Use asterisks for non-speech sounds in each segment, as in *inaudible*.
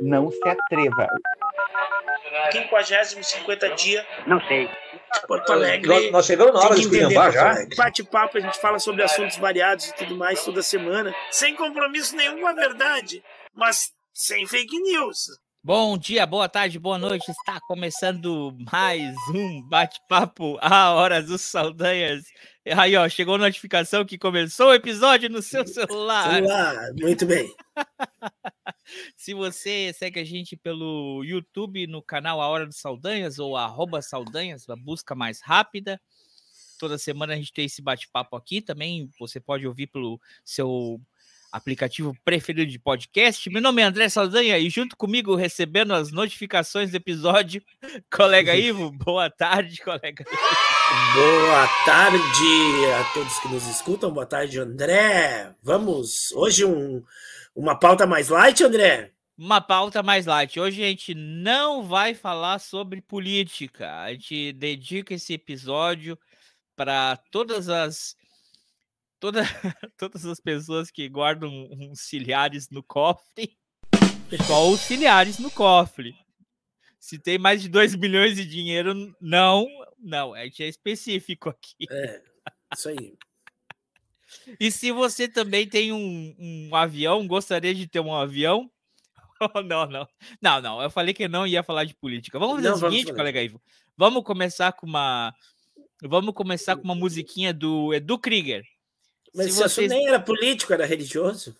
não se atreva. 50, 50 dia. Não sei. Porto Alegre. Nós, nós chegamos na hora de Cuiabá já. Bate-papo, a gente fala sobre assuntos variados e tudo mais toda semana. Sem compromisso nenhum com é a verdade, mas sem fake news. Bom dia, boa tarde, boa noite. Está começando mais um bate-papo a horas dos Saldanhas. Aí, ó, chegou a notificação que começou o episódio no seu celular. muito bem. *laughs* Se você segue a gente pelo YouTube no canal A Hora dos Saldanhas ou arroba Saldanhas, a busca mais rápida. Toda semana a gente tem esse bate-papo aqui. Também você pode ouvir pelo seu aplicativo preferido de podcast. Meu nome é André Saldanha e junto comigo recebendo as notificações do episódio, *laughs* colega Ivo. *laughs* Boa tarde, colega. Boa tarde a todos que nos escutam. Boa tarde, André. Vamos, hoje um, uma pauta mais light, André? Uma pauta mais light. Hoje a gente não vai falar sobre política. A gente dedica esse episódio para todas as toda, *laughs* todas as pessoas que guardam uns ciliares no cofre, *laughs* pessoal, os ciliares no cofre. Se tem mais de 2 milhões de dinheiro, não, não, a é gente é específico aqui. É, isso aí. e se você também tem um, um avião, gostaria de ter um avião, *laughs* não, não. Não, não. Eu falei que não ia falar de política. Vamos fazer não, o seguinte, vamos colega Ivo. Vamos começar com uma. Vamos começar com uma musiquinha do Edu Krieger. Mas se vocês... nem era político, era religioso.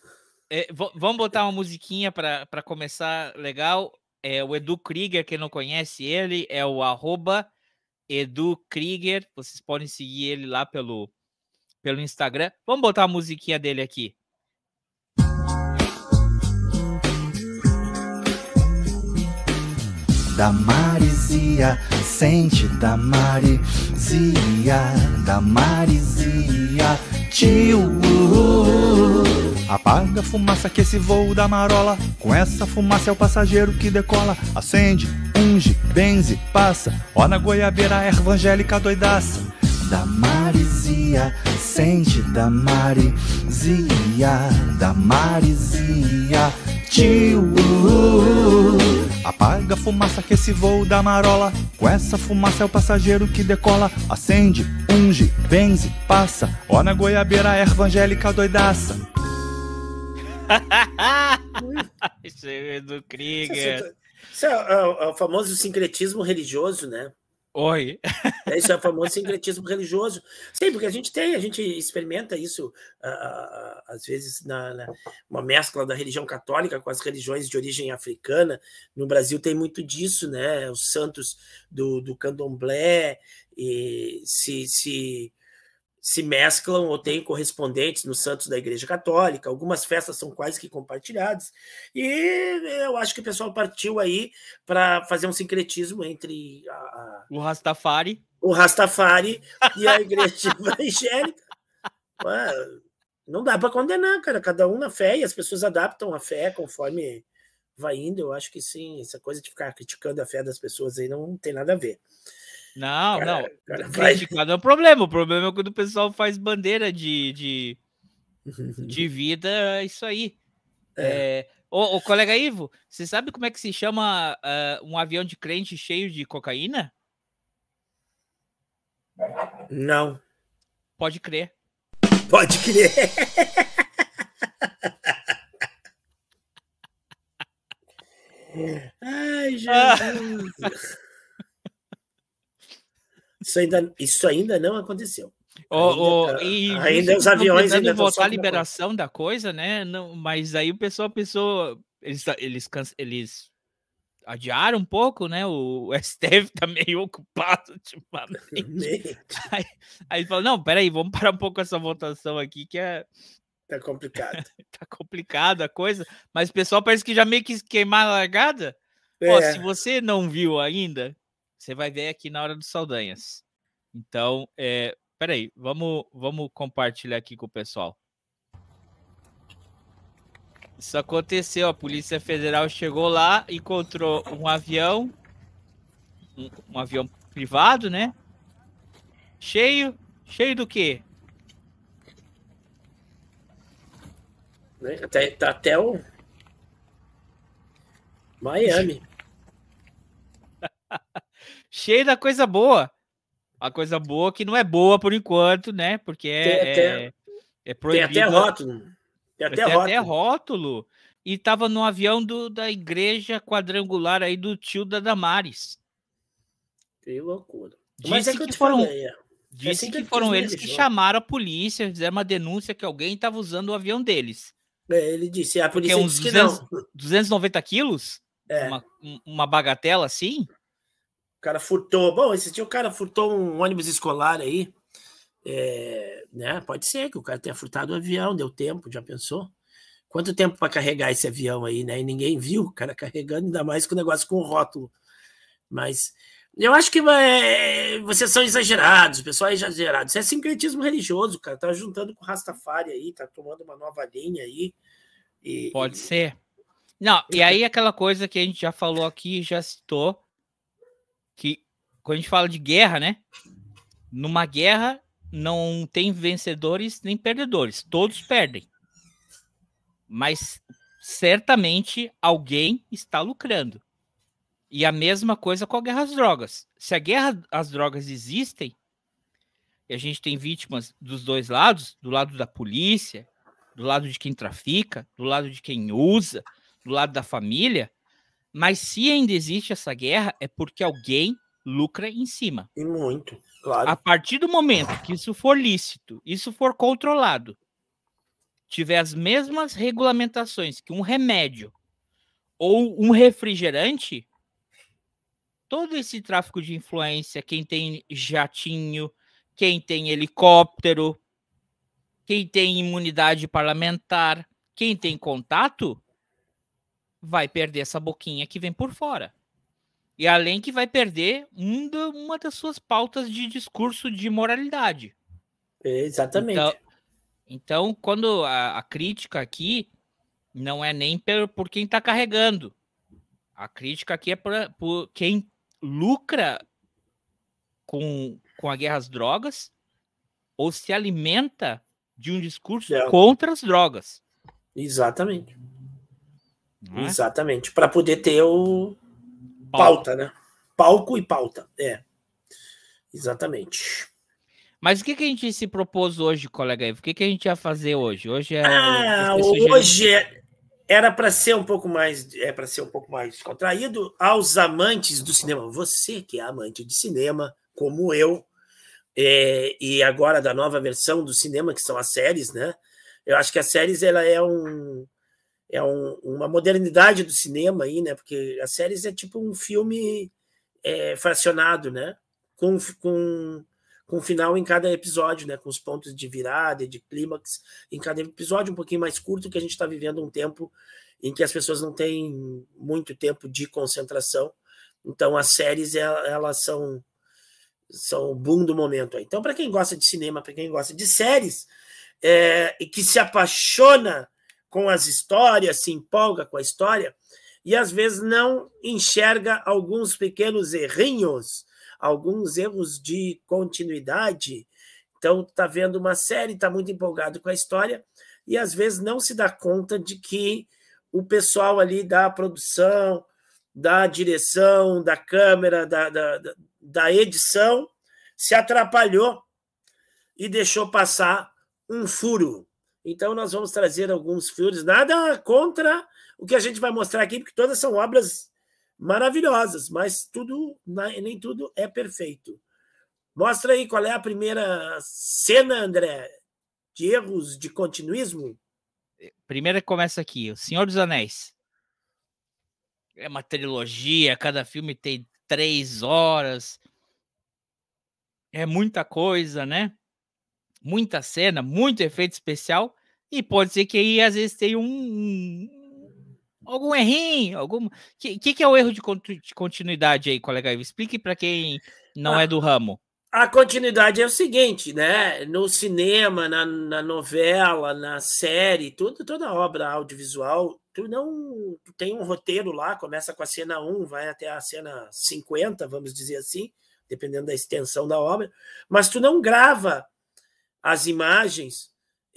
É, vamos botar uma musiquinha para começar legal. É, o Edu Krieger, quem não conhece ele, é o arroba Edu Krieger. Vocês podem seguir ele lá pelo, pelo Instagram. Vamos botar a musiquinha dele aqui. Da Marizia sente Da Da Marizia partiu. Apaga a fumaça que esse voo da marola. Com essa fumaça é o passageiro que decola. Acende, unge, benze, passa. Ó na goiabeira, evangélica doidaça. Da Marizia, sente da Marizia, da Marizia tio. Apaga a fumaça que esse voo da marola. Com essa fumaça é o passageiro que decola. Acende, unge, benze, passa. Ó na goiabeira a evangélica doidaça. *laughs* Isso é do Krieger. Isso é, é, é, é o famoso sincretismo religioso, né? Oi. É, isso é o famoso sincretismo religioso. Sim, porque a gente tem, a gente experimenta isso, ah, ah, ah, às vezes, na, na, uma mescla da religião católica com as religiões de origem africana. No Brasil tem muito disso, né? Os santos do, do candomblé se, se se mesclam ou têm correspondentes nos santos da Igreja Católica, algumas festas são quase que compartilhadas, e eu acho que o pessoal partiu aí para fazer um sincretismo entre a, a, o Rastafari, o Rastafari e a Igreja *laughs* Evangélica. Ué, não dá para condenar, cara, cada um na fé, e as pessoas adaptam a fé conforme vai indo, eu acho que sim, essa coisa de ficar criticando a fé das pessoas aí não tem nada a ver. Não, cara, não. Cara faz... Criticado é o problema. O problema é quando o pessoal faz bandeira de, de, *laughs* de vida, é isso aí. É. é... Ô, ô, colega Ivo, você sabe como é que se chama uh, um avião de crente cheio de cocaína? Não. Pode crer. Pode crer. *laughs* Ai, Jesus. *laughs* Isso ainda, isso ainda não aconteceu. Oh, ainda, tá- e ainda os aviões ainda voltar a liberação da coisa, né? Não, mas aí o pessoal pensou, eles, eles, eles adiaram um pouco, né? O, o STF tá meio ocupado *laughs* ultimamente. aí, aí falou, não, peraí, vamos parar um pouco essa votação aqui que é tá complicado. *laughs* tá complicado a coisa, mas o pessoal parece que já meio que queimar a largada. É. Pô, se você não viu ainda, você vai ver aqui na hora dos Saldanhas. Então, é, peraí, vamos, vamos compartilhar aqui com o pessoal. Isso aconteceu, a Polícia Federal chegou lá, encontrou um avião, um, um avião privado, né? Cheio, cheio do quê? Né? Até, tá até o Miami. *laughs* cheio da coisa boa. A coisa boa que não é boa por enquanto, né? Porque é, tem até, é, é proibido. Tem até rótulo. Tem até, tem rótulo. até rótulo. E tava no avião do, da igreja quadrangular aí do tio da Damares. Que loucura. Disse Mas é que, que foram, falei, é. Disse é assim que, que foram eles que jogo. chamaram a polícia, fizeram uma denúncia que alguém estava usando o avião deles. É, ele disse, a polícia Porque disse uns 200, 290 quilos? É. Uma, uma bagatela assim? O cara furtou. Bom, esse dia o cara furtou um ônibus escolar aí. É, né? Pode ser que o cara tenha furtado o um avião, deu tempo, já pensou? Quanto tempo para carregar esse avião aí, né? E ninguém viu o cara carregando, ainda mais com o negócio com o rótulo. Mas eu acho que é, vocês são exagerados, o pessoal é exagerado. Isso é sincretismo religioso, cara. Tá juntando com o Rastafari aí, tá tomando uma nova linha aí. E, Pode ser. Não, e aí aquela coisa que a gente já falou aqui, já citou, que quando a gente fala de guerra, né? Numa guerra não tem vencedores nem perdedores, todos perdem. Mas certamente alguém está lucrando. E a mesma coisa com a guerra às drogas. Se a guerra às drogas existem, e a gente tem vítimas dos dois lados, do lado da polícia, do lado de quem trafica, do lado de quem usa, do lado da família, mas se ainda existe essa guerra, é porque alguém lucra em cima. E muito, claro. A partir do momento que isso for lícito, isso for controlado, tiver as mesmas regulamentações que um remédio ou um refrigerante, todo esse tráfico de influência, quem tem jatinho, quem tem helicóptero, quem tem imunidade parlamentar, quem tem contato, vai perder essa boquinha que vem por fora. E além que vai perder um uma das suas pautas de discurso de moralidade. Exatamente. Então, então quando a, a, crítica aqui não é nem por, por quem está carregando. A crítica aqui é por, por quem lucra com, com a guerra às drogas ou se alimenta de um discurso é. contra as drogas. Exatamente. É? Exatamente, para poder ter o pauta, pauta, né? Palco e pauta, é. Exatamente. Mas o que, que a gente se propôs hoje, colega Ivo? O que, que a gente ia fazer hoje? Hoje é. Ah, hoje é, era para ser um pouco mais. É para ser um pouco mais contraído aos amantes do cinema. Você que é amante de cinema, como eu, é, e agora da nova versão do cinema, que são as séries, né? Eu acho que as séries ela é um é um, uma modernidade do cinema aí, né? Porque as séries é tipo um filme é, fracionado, né? Com, com, com final em cada episódio, né? Com os pontos de virada e de clímax em cada episódio, um pouquinho mais curto, que a gente está vivendo um tempo em que as pessoas não têm muito tempo de concentração. Então as séries é, elas são são o boom do momento. Então para quem gosta de cinema, para quem gosta de séries é, e que se apaixona com as histórias, se empolga com a história e às vezes não enxerga alguns pequenos errinhos, alguns erros de continuidade. Então está vendo uma série, está muito empolgado com a história e às vezes não se dá conta de que o pessoal ali da produção, da direção, da câmera, da, da, da edição se atrapalhou e deixou passar um furo então, nós vamos trazer alguns filmes, nada contra o que a gente vai mostrar aqui, porque todas são obras maravilhosas, mas tudo nem tudo é perfeito. Mostra aí qual é a primeira cena, André, de erros de continuismo. É, primeira começa aqui, O Senhor dos Anéis. É uma trilogia, cada filme tem três horas. É muita coisa, né? Muita cena, muito efeito especial. E pode ser que aí, às vezes, tenha um, algum errinho. Algum... que, que, que é o erro de, continuidade aí, colega? Explique para quem não ah, é do ramo a continuidade é o seguinte, né? No cinema, na, na, novela, na série, tudo, toda obra audiovisual, tu não tu tem um roteiro lá, começa com a cena 1, vai até a cena 50, vamos dizer assim, dependendo da extensão da obra, mas tu não grava as imagens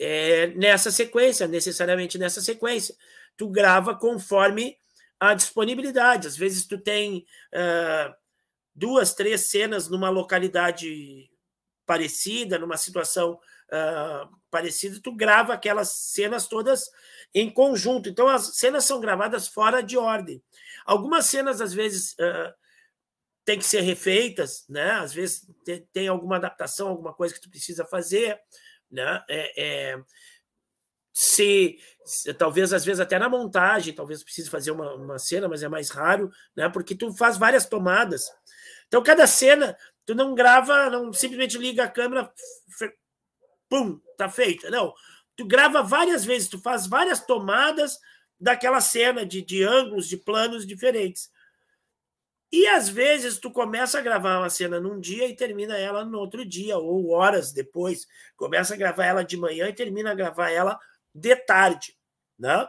é, nessa sequência, necessariamente nessa sequência. Tu grava conforme a disponibilidade. Às vezes tu tem uh, duas, três cenas numa localidade parecida, numa situação uh, parecida, tu grava aquelas cenas todas em conjunto. Então as cenas são gravadas fora de ordem. Algumas cenas às vezes uh, tem que ser refeitas, né? Às vezes tem, tem alguma adaptação, alguma coisa que tu precisa fazer né? É, é, se, se talvez às vezes até na montagem, talvez precise fazer uma, uma cena, mas é mais raro, né? Porque tu faz várias tomadas. Então cada cena tu não grava, não simplesmente liga a câmera, pum, tá feita. Não, tu grava várias vezes, tu faz várias tomadas daquela cena de, de ângulos, de planos diferentes. E às vezes tu começa a gravar uma cena num dia e termina ela no outro dia, ou horas depois. Começa a gravar ela de manhã e termina a gravar ela de tarde, né?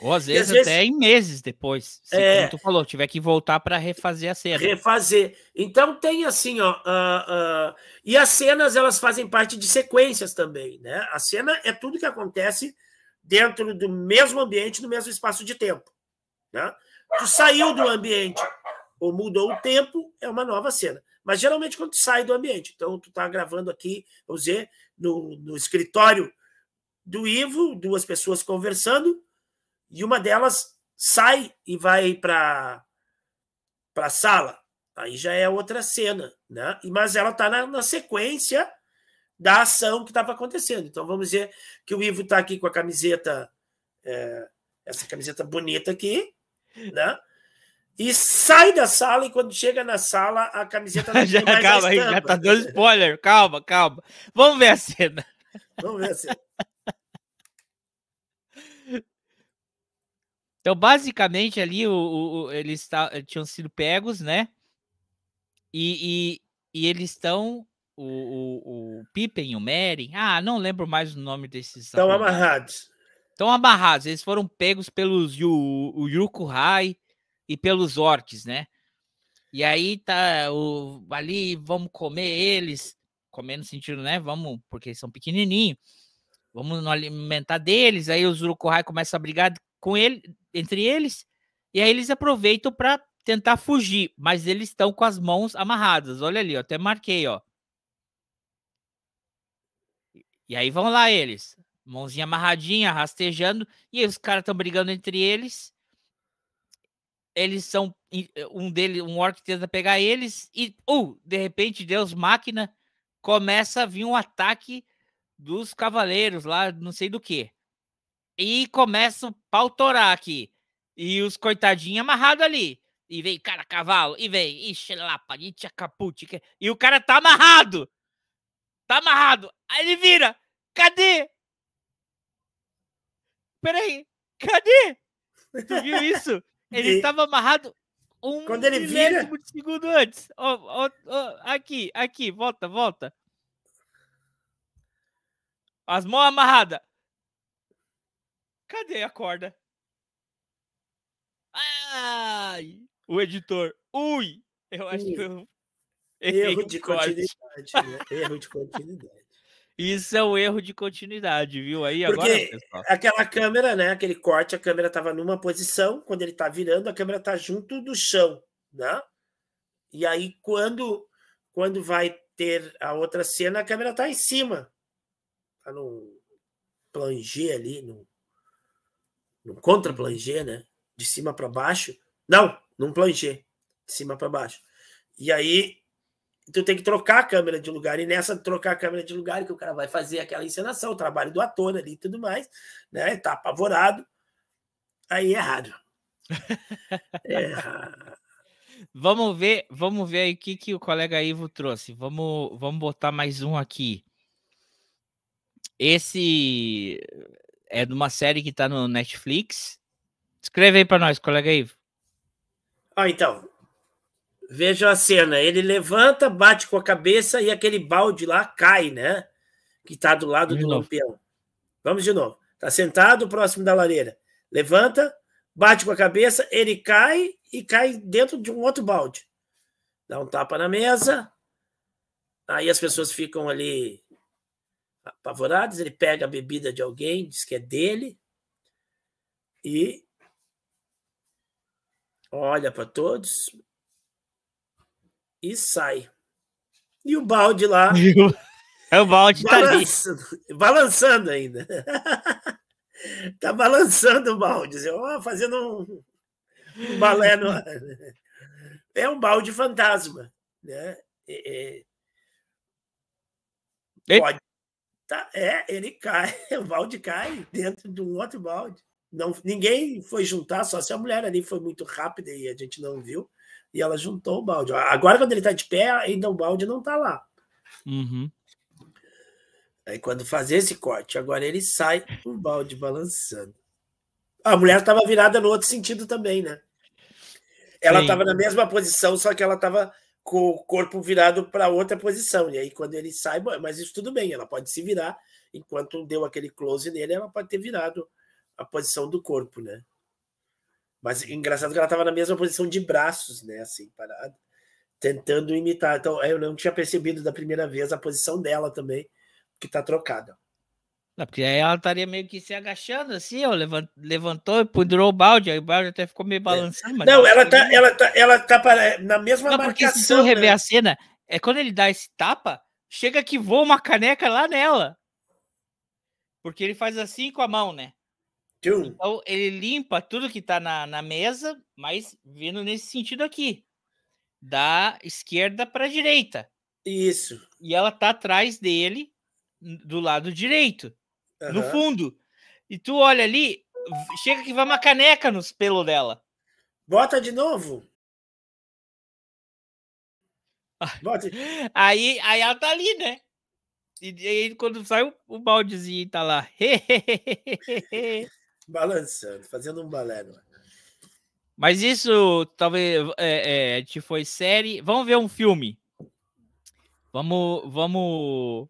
Ou às vezes, às vezes até em meses depois. Se, é, como tu falou, tiver que voltar para refazer a cena. Refazer. Então tem assim, ó. Uh, uh, e as cenas elas fazem parte de sequências também, né? A cena é tudo que acontece dentro do mesmo ambiente, no mesmo espaço de tempo, né? Tu saiu do ambiente ou mudou o tempo, é uma nova cena. Mas geralmente quando tu sai do ambiente, então tu está gravando aqui, vamos dizer, no, no escritório do Ivo, duas pessoas conversando, e uma delas sai e vai para para a sala. Aí já é outra cena, né? Mas ela está na, na, sequência da ação que estava acontecendo. Então vamos dizer que o Ivo está aqui com a camiseta, é, essa camiseta bonita aqui, né? E sai da sala e quando chega na sala a camiseta não *laughs* já, mais calma, já tá dando spoiler. Calma, calma. Vamos ver a cena. Vamos ver a cena. Então, basicamente, ali o, o eles tá, tinham sido pegos, né? E, e, e eles estão. O, o, o Pippen e o Meren. Ah, não lembro mais o nome desses. Estão amarrados. Estão amarrados. Eles foram pegos pelos o e pelos orcs, né? E aí tá o, ali, vamos comer eles. Comer no sentido, né? Vamos, porque eles são pequenininhos. Vamos nos alimentar deles. Aí os Yukuhai começam a brigar com ele, entre eles. E aí eles aproveitam para tentar fugir, mas eles estão com as mãos amarradas. Olha ali, até marquei, ó. E aí vão lá eles mãozinha amarradinha, rastejando, e os caras estão brigando entre eles. Eles são eh, um deles um orc tenta pegar eles e, uh, de repente, Deus máquina começa a vir um ataque dos cavaleiros lá, não sei do que. E começa o pau torar aqui. E os coitadinhos amarrados ali. E vem, cara, cavalo, e vem, e xelapa, e tchacapute. E o cara tá amarrado. Tá amarrado. Aí ele vira. Cadê? peraí, cadê? Tu viu *laughs* isso? Ele estava amarrado um Quando ele vira... de segundo antes. Oh, oh, oh, aqui, aqui, volta, volta. As mãos amarradas. Cadê a corda? Ai! O editor. Ui! Eu acho Ui. que eu. erro de, de continuidade. Né? Erro de continuidade. Isso é um erro de continuidade, viu? Aí Porque agora, pessoal... aquela câmera, né? Aquele corte, a câmera estava numa posição, quando ele está virando, a câmera está junto do chão, né? E aí quando quando vai ter a outra cena, a câmera está em cima. tá num plangê ali, num, contra-plangê, né? De cima para baixo. Não, num plangê, de cima para baixo. E aí então tem que trocar a câmera de lugar. E nessa trocar a câmera de lugar, que o cara vai fazer aquela encenação, o trabalho do ator ali e tudo mais, né? Tá apavorado. Aí é errado. *laughs* é errado. Vamos ver, vamos ver aí o que, que o colega Ivo trouxe. Vamos, vamos botar mais um aqui. Esse é de uma série que está no Netflix. Escreve aí para nós, colega Ivo. Ah, então, Vejam a cena. Ele levanta, bate com a cabeça e aquele balde lá cai, né? Que está do lado de do novo. lampião. Vamos de novo. Está sentado próximo da lareira. Levanta, bate com a cabeça, ele cai e cai dentro de um outro balde. Dá um tapa na mesa. Aí as pessoas ficam ali apavoradas. Ele pega a bebida de alguém, diz que é dele. E olha para todos, e sai. E o balde lá. *laughs* É o balde balançando, tá ali. Balançando ainda. *laughs* tá balançando o balde, assim, fazendo um, um balé no É um balde fantasma. Né? É, é... Pode. Tá, é, ele cai, *laughs* o balde cai dentro de um outro balde. Não, ninguém foi juntar, só se a mulher ali foi muito rápida e a gente não viu e ela juntou o balde. Agora, quando ele está de pé, ainda o balde não está lá. Uhum. Aí, quando fazer esse corte, agora ele sai o balde balançando. A mulher estava virada no outro sentido também, né? Ela estava na mesma posição, só que ela estava com o corpo virado para outra posição. E aí, quando ele sai, mas isso tudo bem, ela pode se virar. Enquanto deu aquele close nele, ela pode ter virado a posição do corpo, né? Mas engraçado que ela estava na mesma posição de braços, né? Assim, parada, tentando imitar. Então, eu não tinha percebido da primeira vez a posição dela também, que está trocada. Não, porque aí ela estaria meio que se agachando assim, ó, levantou e pendurou o balde, aí o balde até ficou meio é. balançando. Não, tá, ela tá, ela tá, ela tá na mesma não, marcação. Porque se tu rever né? a cena, é quando ele dá esse tapa, chega que voa uma caneca lá nela. Porque ele faz assim com a mão, né? Então ele limpa tudo que está na, na mesa, mas vendo nesse sentido aqui, da esquerda para direita. Isso. E ela tá atrás dele, do lado direito, uhum. no fundo. E tu olha ali, chega que vai uma caneca nos pelo dela. Bota de novo. *laughs* Bota. Aí, aí ela tá ali, né? E aí quando sai o, o baldezinho tá lá. *laughs* Balançando, fazendo um balé. É? Mas isso talvez é, é, te foi série. Vamos ver um filme. Vamos, vamos,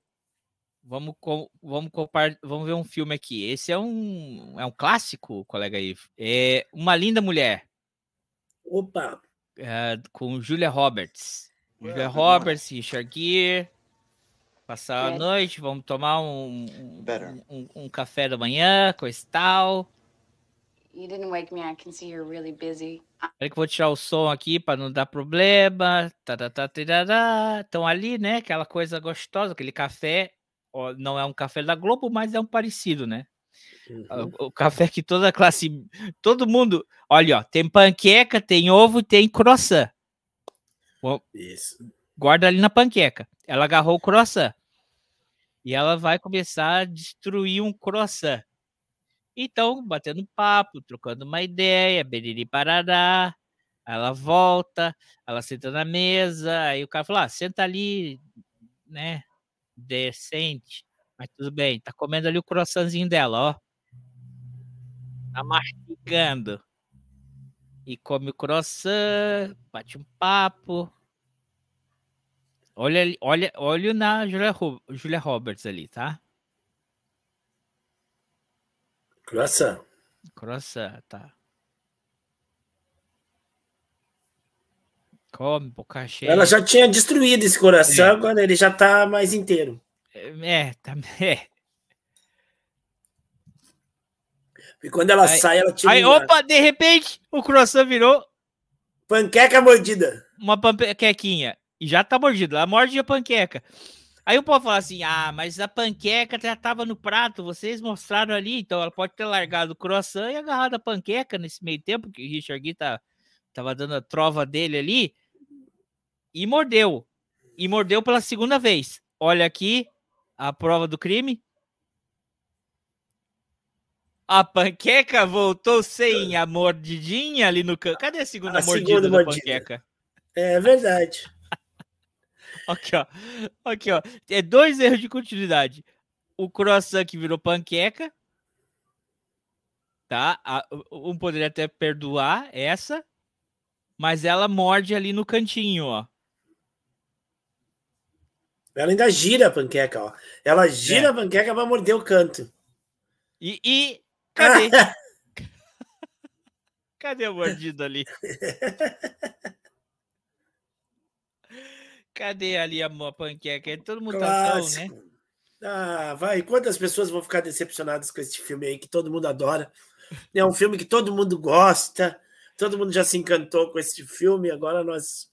vamos, vamos, compar, vamos ver um filme aqui. Esse é um, é um clássico, colega Ivo. É uma linda mulher. Opa. É, com Julia Roberts. Ué, Julia Roberts, Richard Gere passar a noite, vamos tomar um um, um, um, café da manhã, com esse tal. You didn't wake me. I can see you're really busy. Peraí que eu vou tirar o som aqui para não dar problema. Tá, tá, tá, Estão ali, né? Aquela coisa gostosa, aquele café. Não é um café da Globo, mas é um parecido, né? Uhum. O café que toda classe, todo mundo. Olha, ó, tem panqueca, tem ovo, tem croissant. Bom, Isso. Guarda ali na panqueca. Ela agarrou o croissant. E ela vai começar a destruir um croissant. Então, batendo papo, trocando uma ideia, beriri parará, ela volta, ela senta na mesa, aí o cara fala, ah, senta ali, né, decente, mas tudo bem, tá comendo ali o croissantzinho dela, ó. Tá mastigando. E come o croissant, bate um papo. Olha, olha, olha na Julia, Roberts ali, tá? Croissant. Croissant, tá. Come, boca cheia. Ela já tinha destruído esse coração, é. agora ele já tá mais inteiro. É, é tá. É. E quando ela aí, sai, ela tira. Aí, opa, de repente, o croissant virou. Panqueca mordida. Uma panquequinha. E já tá mordido. Ela morde a panqueca. Aí o povo fala assim: ah, mas a panqueca já estava no prato, vocês mostraram ali, então ela pode ter largado o croissant e agarrado a panqueca nesse meio tempo, que o Richard Gui tá, tava dando a trova dele ali, e mordeu. E mordeu pela segunda vez. Olha aqui a prova do crime. A panqueca voltou sem a mordidinha ali no canto. Cadê a segunda a mordida segunda da mordida. panqueca? É verdade. Aqui, ó. Aqui, ó. É dois erros de continuidade. O croissant que virou panqueca. Tá? um poderia até perdoar essa. Mas ela morde ali no cantinho, ó. Ela ainda gira a panqueca, ó. Ela gira é. a panqueca para morder o canto. E, e cadê? *laughs* cadê a mordida ali? *laughs* Cadê ali a panqueca? Todo mundo Clássico. tá tão, né? Ah, vai. Quantas pessoas vão ficar decepcionadas com esse filme aí que todo mundo adora? É um filme que todo mundo gosta, todo mundo já se encantou com esse filme, agora nós.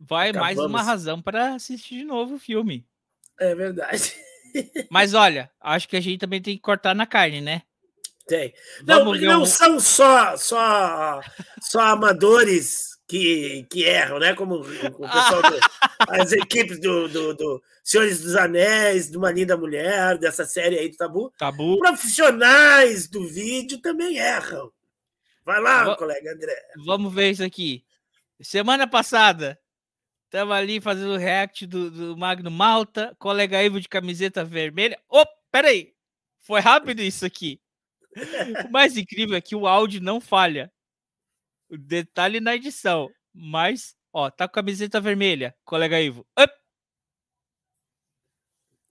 Vai acabamos. mais uma razão para assistir de novo o filme. É verdade. *laughs* Mas olha, acho que a gente também tem que cortar na carne, né? Tem. Não, Vamos não são só, só, só amadores que, que erram, né? Como o ah. pessoal do, as equipes do, do, do, Senhores dos Anéis, de Uma Linda Mulher, dessa série aí do Tabu. Tabu. Profissionais do vídeo também erram. Vai lá, v colega André. Vamos ver isso aqui. Semana passada, Tava ali fazendo o react do, do, Magno Malta, colega Ivo de camiseta vermelha. Opa, peraí! Foi rápido isso aqui. O mais incrível é que o áudio não falha. Detalhe na edição. Mas, ó, tá com a camiseta vermelha, colega Ivo. Up!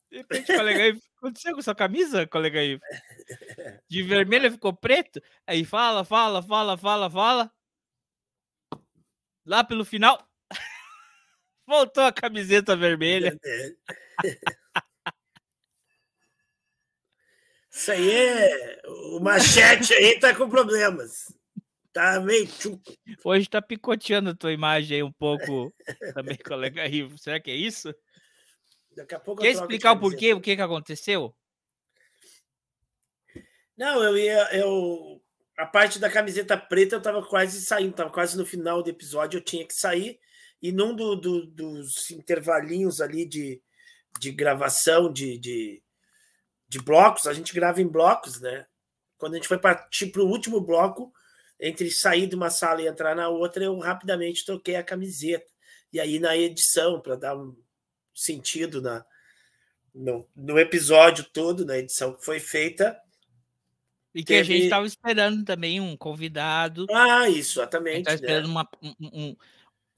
De repente, colega Ivo, *laughs* aconteceu com sua camisa, colega Ivo? De vermelho ficou preto? Aí fala, fala, fala, fala, fala. Lá pelo final, *laughs* voltou a camiseta vermelha. Isso aí é. O machete aí tá com problemas. Tá meio Hoje tá picoteando a tua imagem aí um pouco também, *laughs* colega Rivo. Será que é isso? Daqui a pouco Quer explicar o porquê, o que, que aconteceu? Não, eu ia. Eu, a parte da camiseta preta eu tava quase saindo, tava quase no final do episódio, eu tinha que sair. E num do, do, dos intervalinhos ali de, de gravação de, de, de blocos, a gente grava em blocos, né? Quando a gente foi partir para o último bloco, entre sair de uma sala e entrar na outra, eu rapidamente troquei a camiseta. E aí na edição, para dar um sentido na, no, no, episódio todo, na edição que foi feita. E que teve... a gente estava esperando também um convidado. Ah, isso, exatamente. Estava né? esperando né? uma, um, um...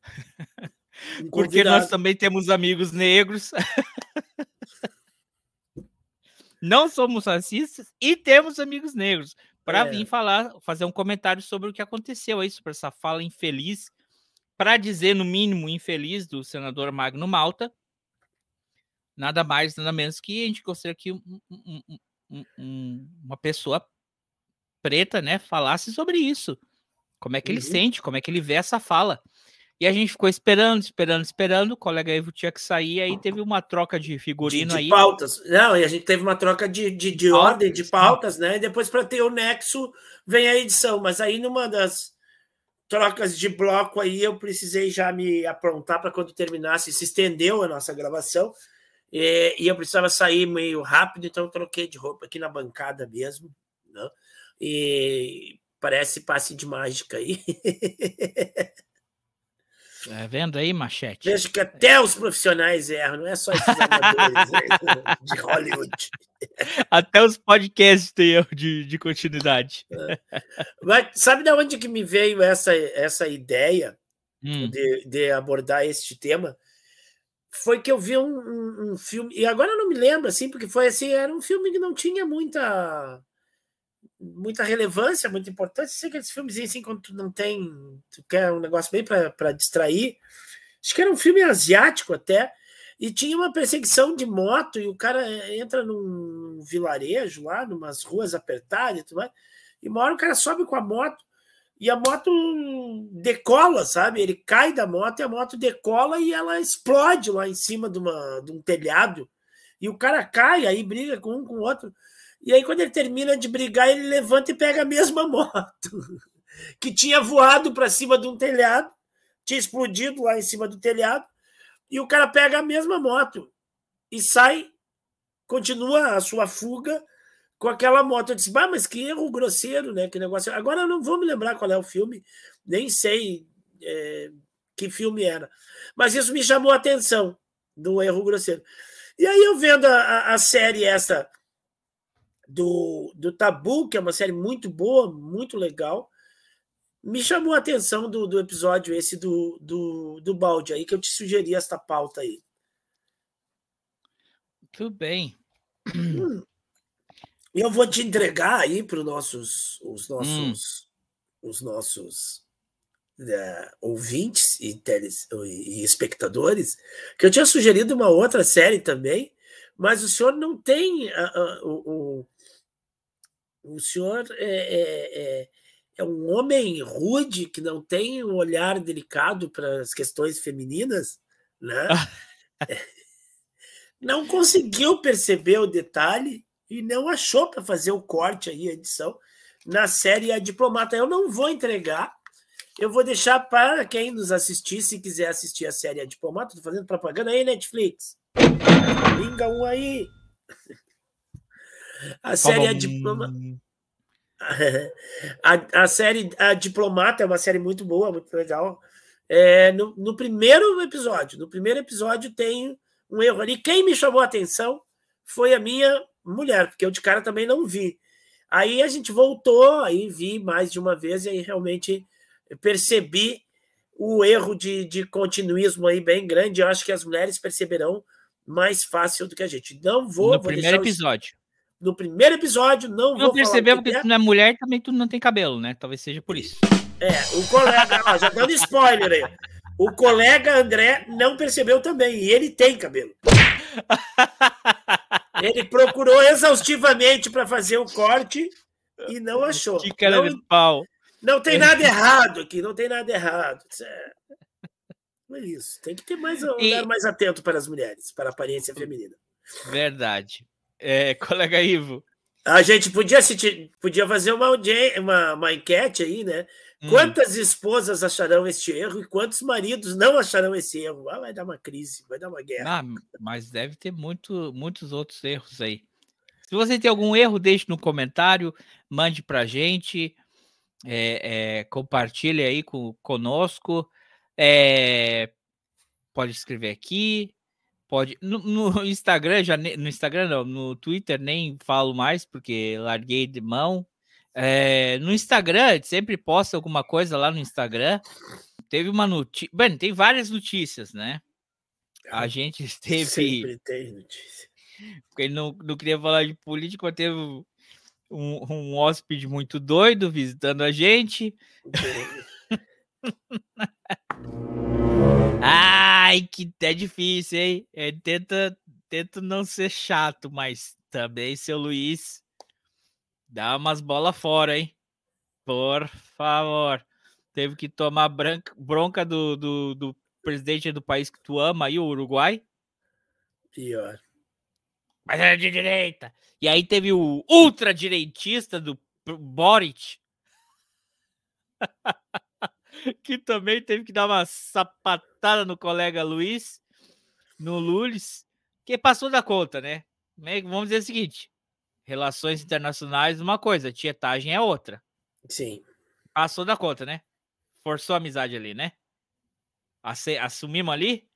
*laughs* Porque nós também temos amigos negros. *laughs* Não somos racistas e temos amigos negros para é. vir falar, fazer um comentário sobre o que aconteceu aí, é sobre essa fala infeliz, para dizer, no mínimo, infeliz do senador Magno Malta. Nada mais, nada menos que a gente gostaria que um, um, um, uma pessoa preta, né, falasse sobre isso. Como é que uhum. ele sente, como é que ele vê essa fala. E a gente ficou esperando, esperando, esperando. O colega Evo tinha que sair, aí teve uma troca de figurino de, de aí. pautas. Não, e a gente teve uma troca de, de, de pautas, ordem, de pautas, né? E depois, para ter o nexo, vem a edição. Mas aí, numa das trocas de bloco aí, eu precisei já me aprontar para quando terminasse, se estendeu a nossa gravação. E, é, e, eu precisava sair meio rápido, então troquei de roupa aqui na bancada mesmo. Né? E parece passe de mágica aí. *laughs* Tá vendo aí, Machete? Vejo que até os profissionais erram, não é só esses amadores de Hollywood. Até os podcasts têm erro de, de continuidade. É. Mas sabe de onde que me veio essa, essa ideia hum. de, de abordar este tema? Foi que eu vi um, um, um, filme, e agora eu não me lembro, assim, porque foi assim, era um filme que não tinha muita muita relevância, muito importante. Sei que esses filmes assim, quando tu não tem, tu quer um negócio bem para distrair. Acho que era um filme asiático até, e tinha uma perseguição de moto, e o cara eh, entra num vilarejo lá, numas ruas apertadas e tudo mais, e uma hora o cara sobe com a moto, e a moto decola, sabe? Ele cai da moto e a moto decola e ela explode lá em cima de, uma, de um telhado. E o cara cai, aí briga com um com o outro. E aí, quando ele termina de brigar, ele levanta e pega a mesma *laughs* moto, que tinha voado para cima de um telhado, tinha explodido lá em cima do telhado, e o cara pega a mesma moto e sai, continua a sua fuga com aquela moto. Eu disse, mas que erro grosseiro, né? Que negócio. Agora eu não vou me lembrar qual é o filme, nem sei é, que filme era. Mas isso me chamou a atenção do erro grosseiro. E aí eu vendo a, a, a série essa do, do Tabu, que é uma série muito boa, muito legal. Me chamou a atenção do, do episódio esse do, do, do balde aí, que eu te sugeri esta pauta aí. Tudo bem. Hum. Eu vou te entregar aí para os nossos, os nossos, hum. os nossos né, ouvintes e, teles, e espectadores, que eu tinha sugerido uma outra série também, mas o senhor não tem ah, ah, o, o senhor é, é, é, é um homem rude que não tem um olhar delicado para as questões femininas, né? *laughs* não conseguiu perceber o detalhe e não achou para fazer o corte aí, a edição, na série A Diplomata. Eu não vou entregar, eu vou deixar para quem nos assistir, se quiser assistir a série A Diplomata, estou fazendo propaganda aí, Netflix. Liga um aí. A série A é Diploma. *laughs* A, a, série A Diplomata é uma série muito boa, muito legal. É, no, no, primeiro episódio, no primeiro episódio tem um erro ali. Quem me chamou a atenção foi a minha mulher, porque eu de cara também não vi. Aí a gente voltou, aí vi mais de uma vez e aí realmente percebi o erro de, de continuismo aí bem grande. Eu acho que as mulheres perceberão mais fácil do que a gente. Não vou. No vou primeiro episódio. Os no primeiro episódio, não, não vou percebeu porque é. tu não é mulher também tu não tem cabelo, né? Talvez seja por isso. É, o colega, ó, já dando spoiler aí. O colega André não percebeu também, e ele tem cabelo. Ele procurou exaustivamente para fazer o corte e não achou. Que cara de pau. Não tem nada errado aqui, não tem nada errado. É, é isso, tem que ter mais um e... olhar mais atento para as mulheres, para a aparência feminina. Verdade. É, *laughs* colega Ivo. A gente podia assistir, podia fazer uma, uma, uma enquete aí, né? Hum. Quantas esposas acharão este erro e quantos maridos não acharão esse erro? Ah, vai dar uma crise, vai dar uma guerra. Não, ah, mas deve ter muito, muitos outros erros aí. Se você tem algum erro, deixe no comentário, mande para a gente, é, é, compartilhe aí com, conosco. É, pode escrever aqui, Pode. No, no, *laughs* Instagram, já no Instagram não, no Twitter nem falo mais, porque larguei de mão. É, no Instagram, sempre posta alguma coisa lá no Instagram. Teve uma notícia. Bem, tem várias notícias, né? É, a gente *laughs* teve. Sempre tem notícia. Porque não, não queria falar de política, mas teve um, um hóspede muito doido visitando a gente. *laughs* que é difícil, hein? É, tenta, tenta não ser chato, mas também, seu Luiz, dá umas bolas fora, hein? Por favor. Teve que tomar branca, bronca do, do, do presidente do país que tu ama aí, o Uruguai. Pior. Mas era de direita. E aí teve o ultradireitista do Boric. *laughs* que também teve que dar uma sapatada no colega Luiz, no Lulis, que passou da conta, né? Vamos dizer o seguinte: relações internacionais, uma coisa, tietagem é outra. Sim. Passou da conta, né? Forçou a amizade ali, né? Assumimos ali.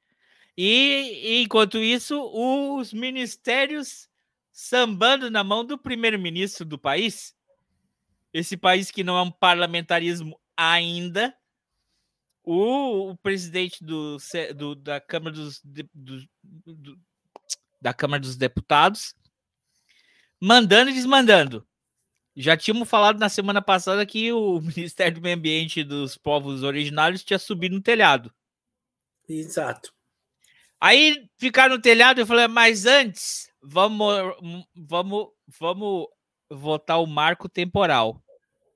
e enquanto isso, os ministérios sambando na mão do primeiro-ministro do país. Esse país que não é um parlamentarismo ainda, o, o presidente do, do, da Câmara dos do, do, da Câmara dos Deputados mandando e desmandando. Já tínhamos falado na semana passada que o *laughs* Ministério do Meio Ambiente dos Povos Originários tinha subido no telhado. Exato. Aí ficaram no telhado e falei, mas antes, vamos, vamos, vamos votar o marco temporal.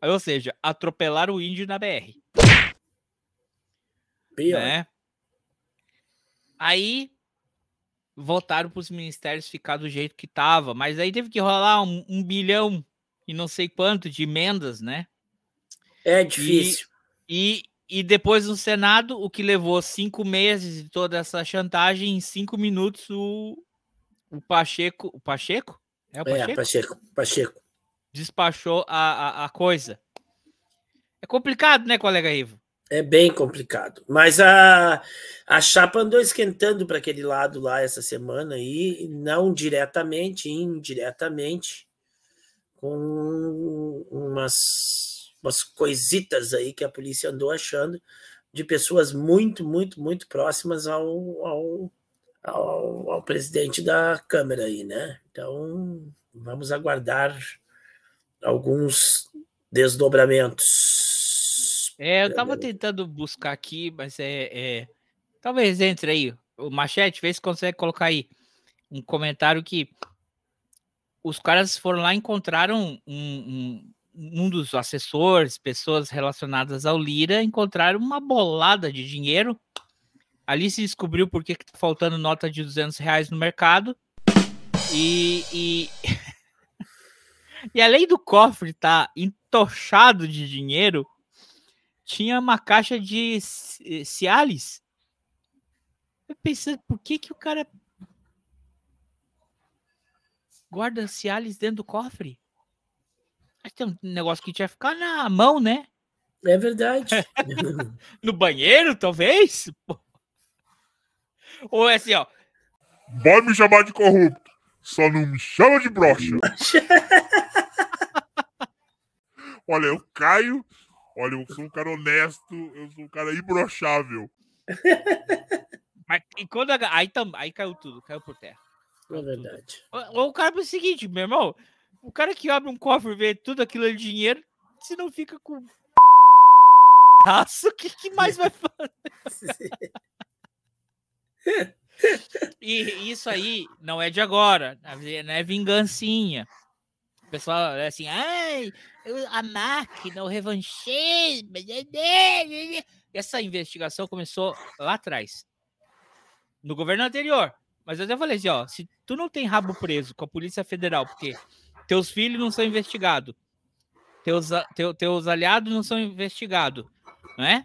Ou seja, atropelar o índio na BR. Né? Aí votaram para os ministérios ficar do jeito que tava, mas aí teve que rolar um, um bilhão e não sei quanto de emendas, né? É difícil. E, e, e, depois no Senado, o que levou cinco meses de toda essa chantagem, em cinco minutos o, o Pacheco. O Pacheco? É o é, Pacheco? É, Pacheco, Pacheco. Despachou a, a, a coisa. É complicado, né, colega Ivo? É bem complicado. Mas a, a chapa andou esquentando para aquele lado lá essa semana e não diretamente, indiretamente, com umas, umas coisitas aí que a polícia andou achando de pessoas muito, muito, muito próximas ao, ao, ao, ao presidente da Câmara aí, né? Então, vamos aguardar alguns desdobramentos. É, eu tava tentando buscar aqui, mas é, é... Talvez entre aí. O Machete, vê se consegue colocar aí um comentário que os caras foram lá encontraram um, um, um dos assessores, pessoas relacionadas ao Lira, encontraram uma bolada de dinheiro. Ali se descobriu por que está faltando nota de 200 reais no mercado. E, e... *laughs* e além do cofre estar tá entochado de dinheiro, tinha uma caixa de eh, Cialis. Eu pensando, por que, que o cara guarda Cialis dentro do cofre? Acho que tem um negócio que tinha que ficar na mão, né? É verdade. *laughs* no banheiro, talvez? Ou é assim, ó. Vai me chamar de corrupto. Só não me chama de broxa. *laughs* Olha, eu caio Olha, eu sou um cara honesto, eu sou um cara imbrochável. *laughs* Mas e quando a, aí, tam, aí caiu tudo, caiu por terra. É caiu é verdade. o, o cara é o seguinte, meu irmão, o cara que abre um cofre e vê tudo aquilo de é dinheiro, se não fica com o que, que mais vai *laughs* fazer? *laughs* e isso aí não é de agora, não né, é vingancinha. O pessoal é assim, ai, a máquina, o revanchismo. Né, né, né, Essa investigação começou lá atrás, no governo anterior. Mas eu até falei assim, ó, se tu não tem rabo preso com a Polícia Federal, porque teus filhos não são investigados, teus, teu, teus aliados não são investigados, não é?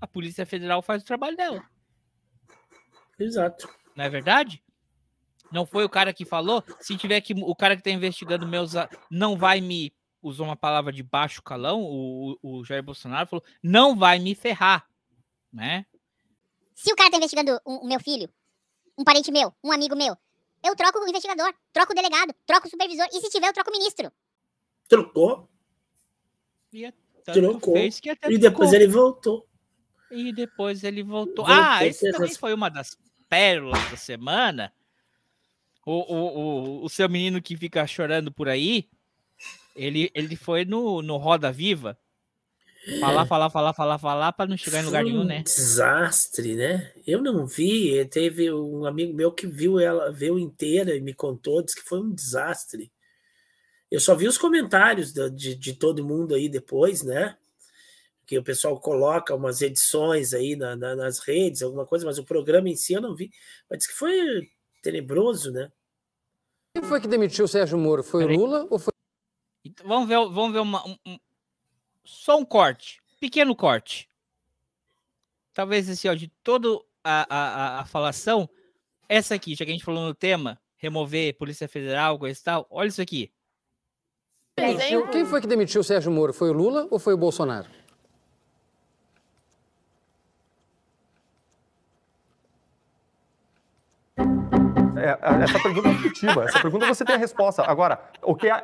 A Polícia Federal faz o trabalho dela. Exato. Não é verdade? não foi o cara que falou. Se tiver que o cara que está investigando meus não vai me usou uma palavra de baixo calão, o, o Jair Bolsonaro falou, não vai me ferrar, né? Se o cara está investigando o, o meu filho, um parente meu, um amigo meu, eu troco o investigador, troco o delegado, troco o supervisor e se tiver eu troco o ministro. Trocou. E é trocou. e depois ele voltou. E depois ele voltou. voltou ah, esse também foi uma das pérolas da semana o, o, o, o seu menino que fica chorando por aí, ele, ele foi no, no Roda Viva. Falar, é. falar, falar, falar, falar para não chegar em lugar nenhum, né? Desastre, né? Eu não vi. Eh, teve um amigo meu que viu ela, viu inteira e me contou, disse que foi um desastre. Eu só vi os comentários de, de, de todo mundo aí depois, né? Que o pessoal coloca umas edições aí na, na, nas redes, alguma coisa, mas o programa em si eu não vi. Mas disse que foi tenebroso, né? Quem foi que demitiu o Sérgio Moro? Foi o Lula ou foi. Então, vamos ver, vamos ver uma, um, só um corte, pequeno corte. Talvez assim, ó, de toda a, a, a falação, essa aqui, já que a gente falou no tema, remover Polícia Federal, coisa e tal, olha isso aqui. Quem foi que demitiu o Sérgio Moro? Foi o Lula ou foi o Bolsonaro? É, é, é, essa pergunta é intuitiva. Essa pergunta você tem a resposta. Agora, o que é,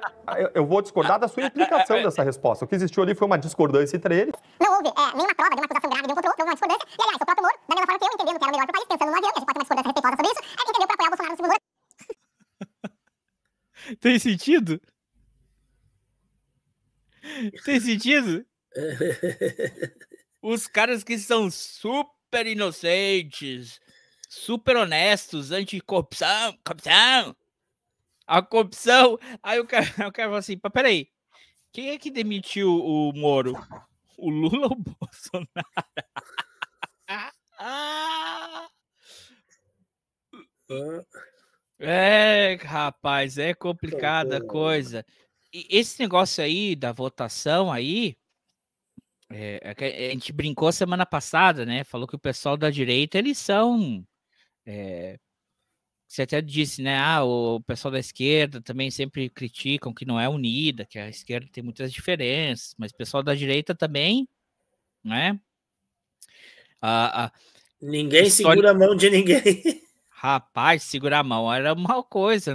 eu vou discordar da sua implicação dessa resposta. O que existiu ali foi uma discordância entre eles. Não houve é, nenhuma prova de uma acusação grave de um contra o outro, houve uma discordância. E aliás, o próprio Moro, da mesma forma que eu, entendendo que era melhor para o país, pensando no avião, e a gente pode ter uma discordância respeitosa sobre isso, é que entendeu para apoiar o Bolsonaro no segundo *laughs* tem sentido? Tem sentido? *laughs* Os caras que são super inocentes, super honestos, anticorrupção, corrupção, a corrupção. Aí o cara, *laughs* o cara fala assim: peraí, quem é que demitiu o Moro? O Lula ou o *laughs* Bolsonaro? Ah. É, rapaz, é complicada a coisa. E esse negócio aí da votação aí, é, é a gente brincou semana passada, né? Falou que o pessoal da direita eles são é, você até disse, né? Ah, o pessoal da esquerda também sempre criticam que não é unida, que a esquerda tem muitas diferenças, mas o pessoal da direita também, né? Ah, ah, ninguém história... segura a mão de ninguém. *laughs* Rapaz, segurar a mão era uma coisa.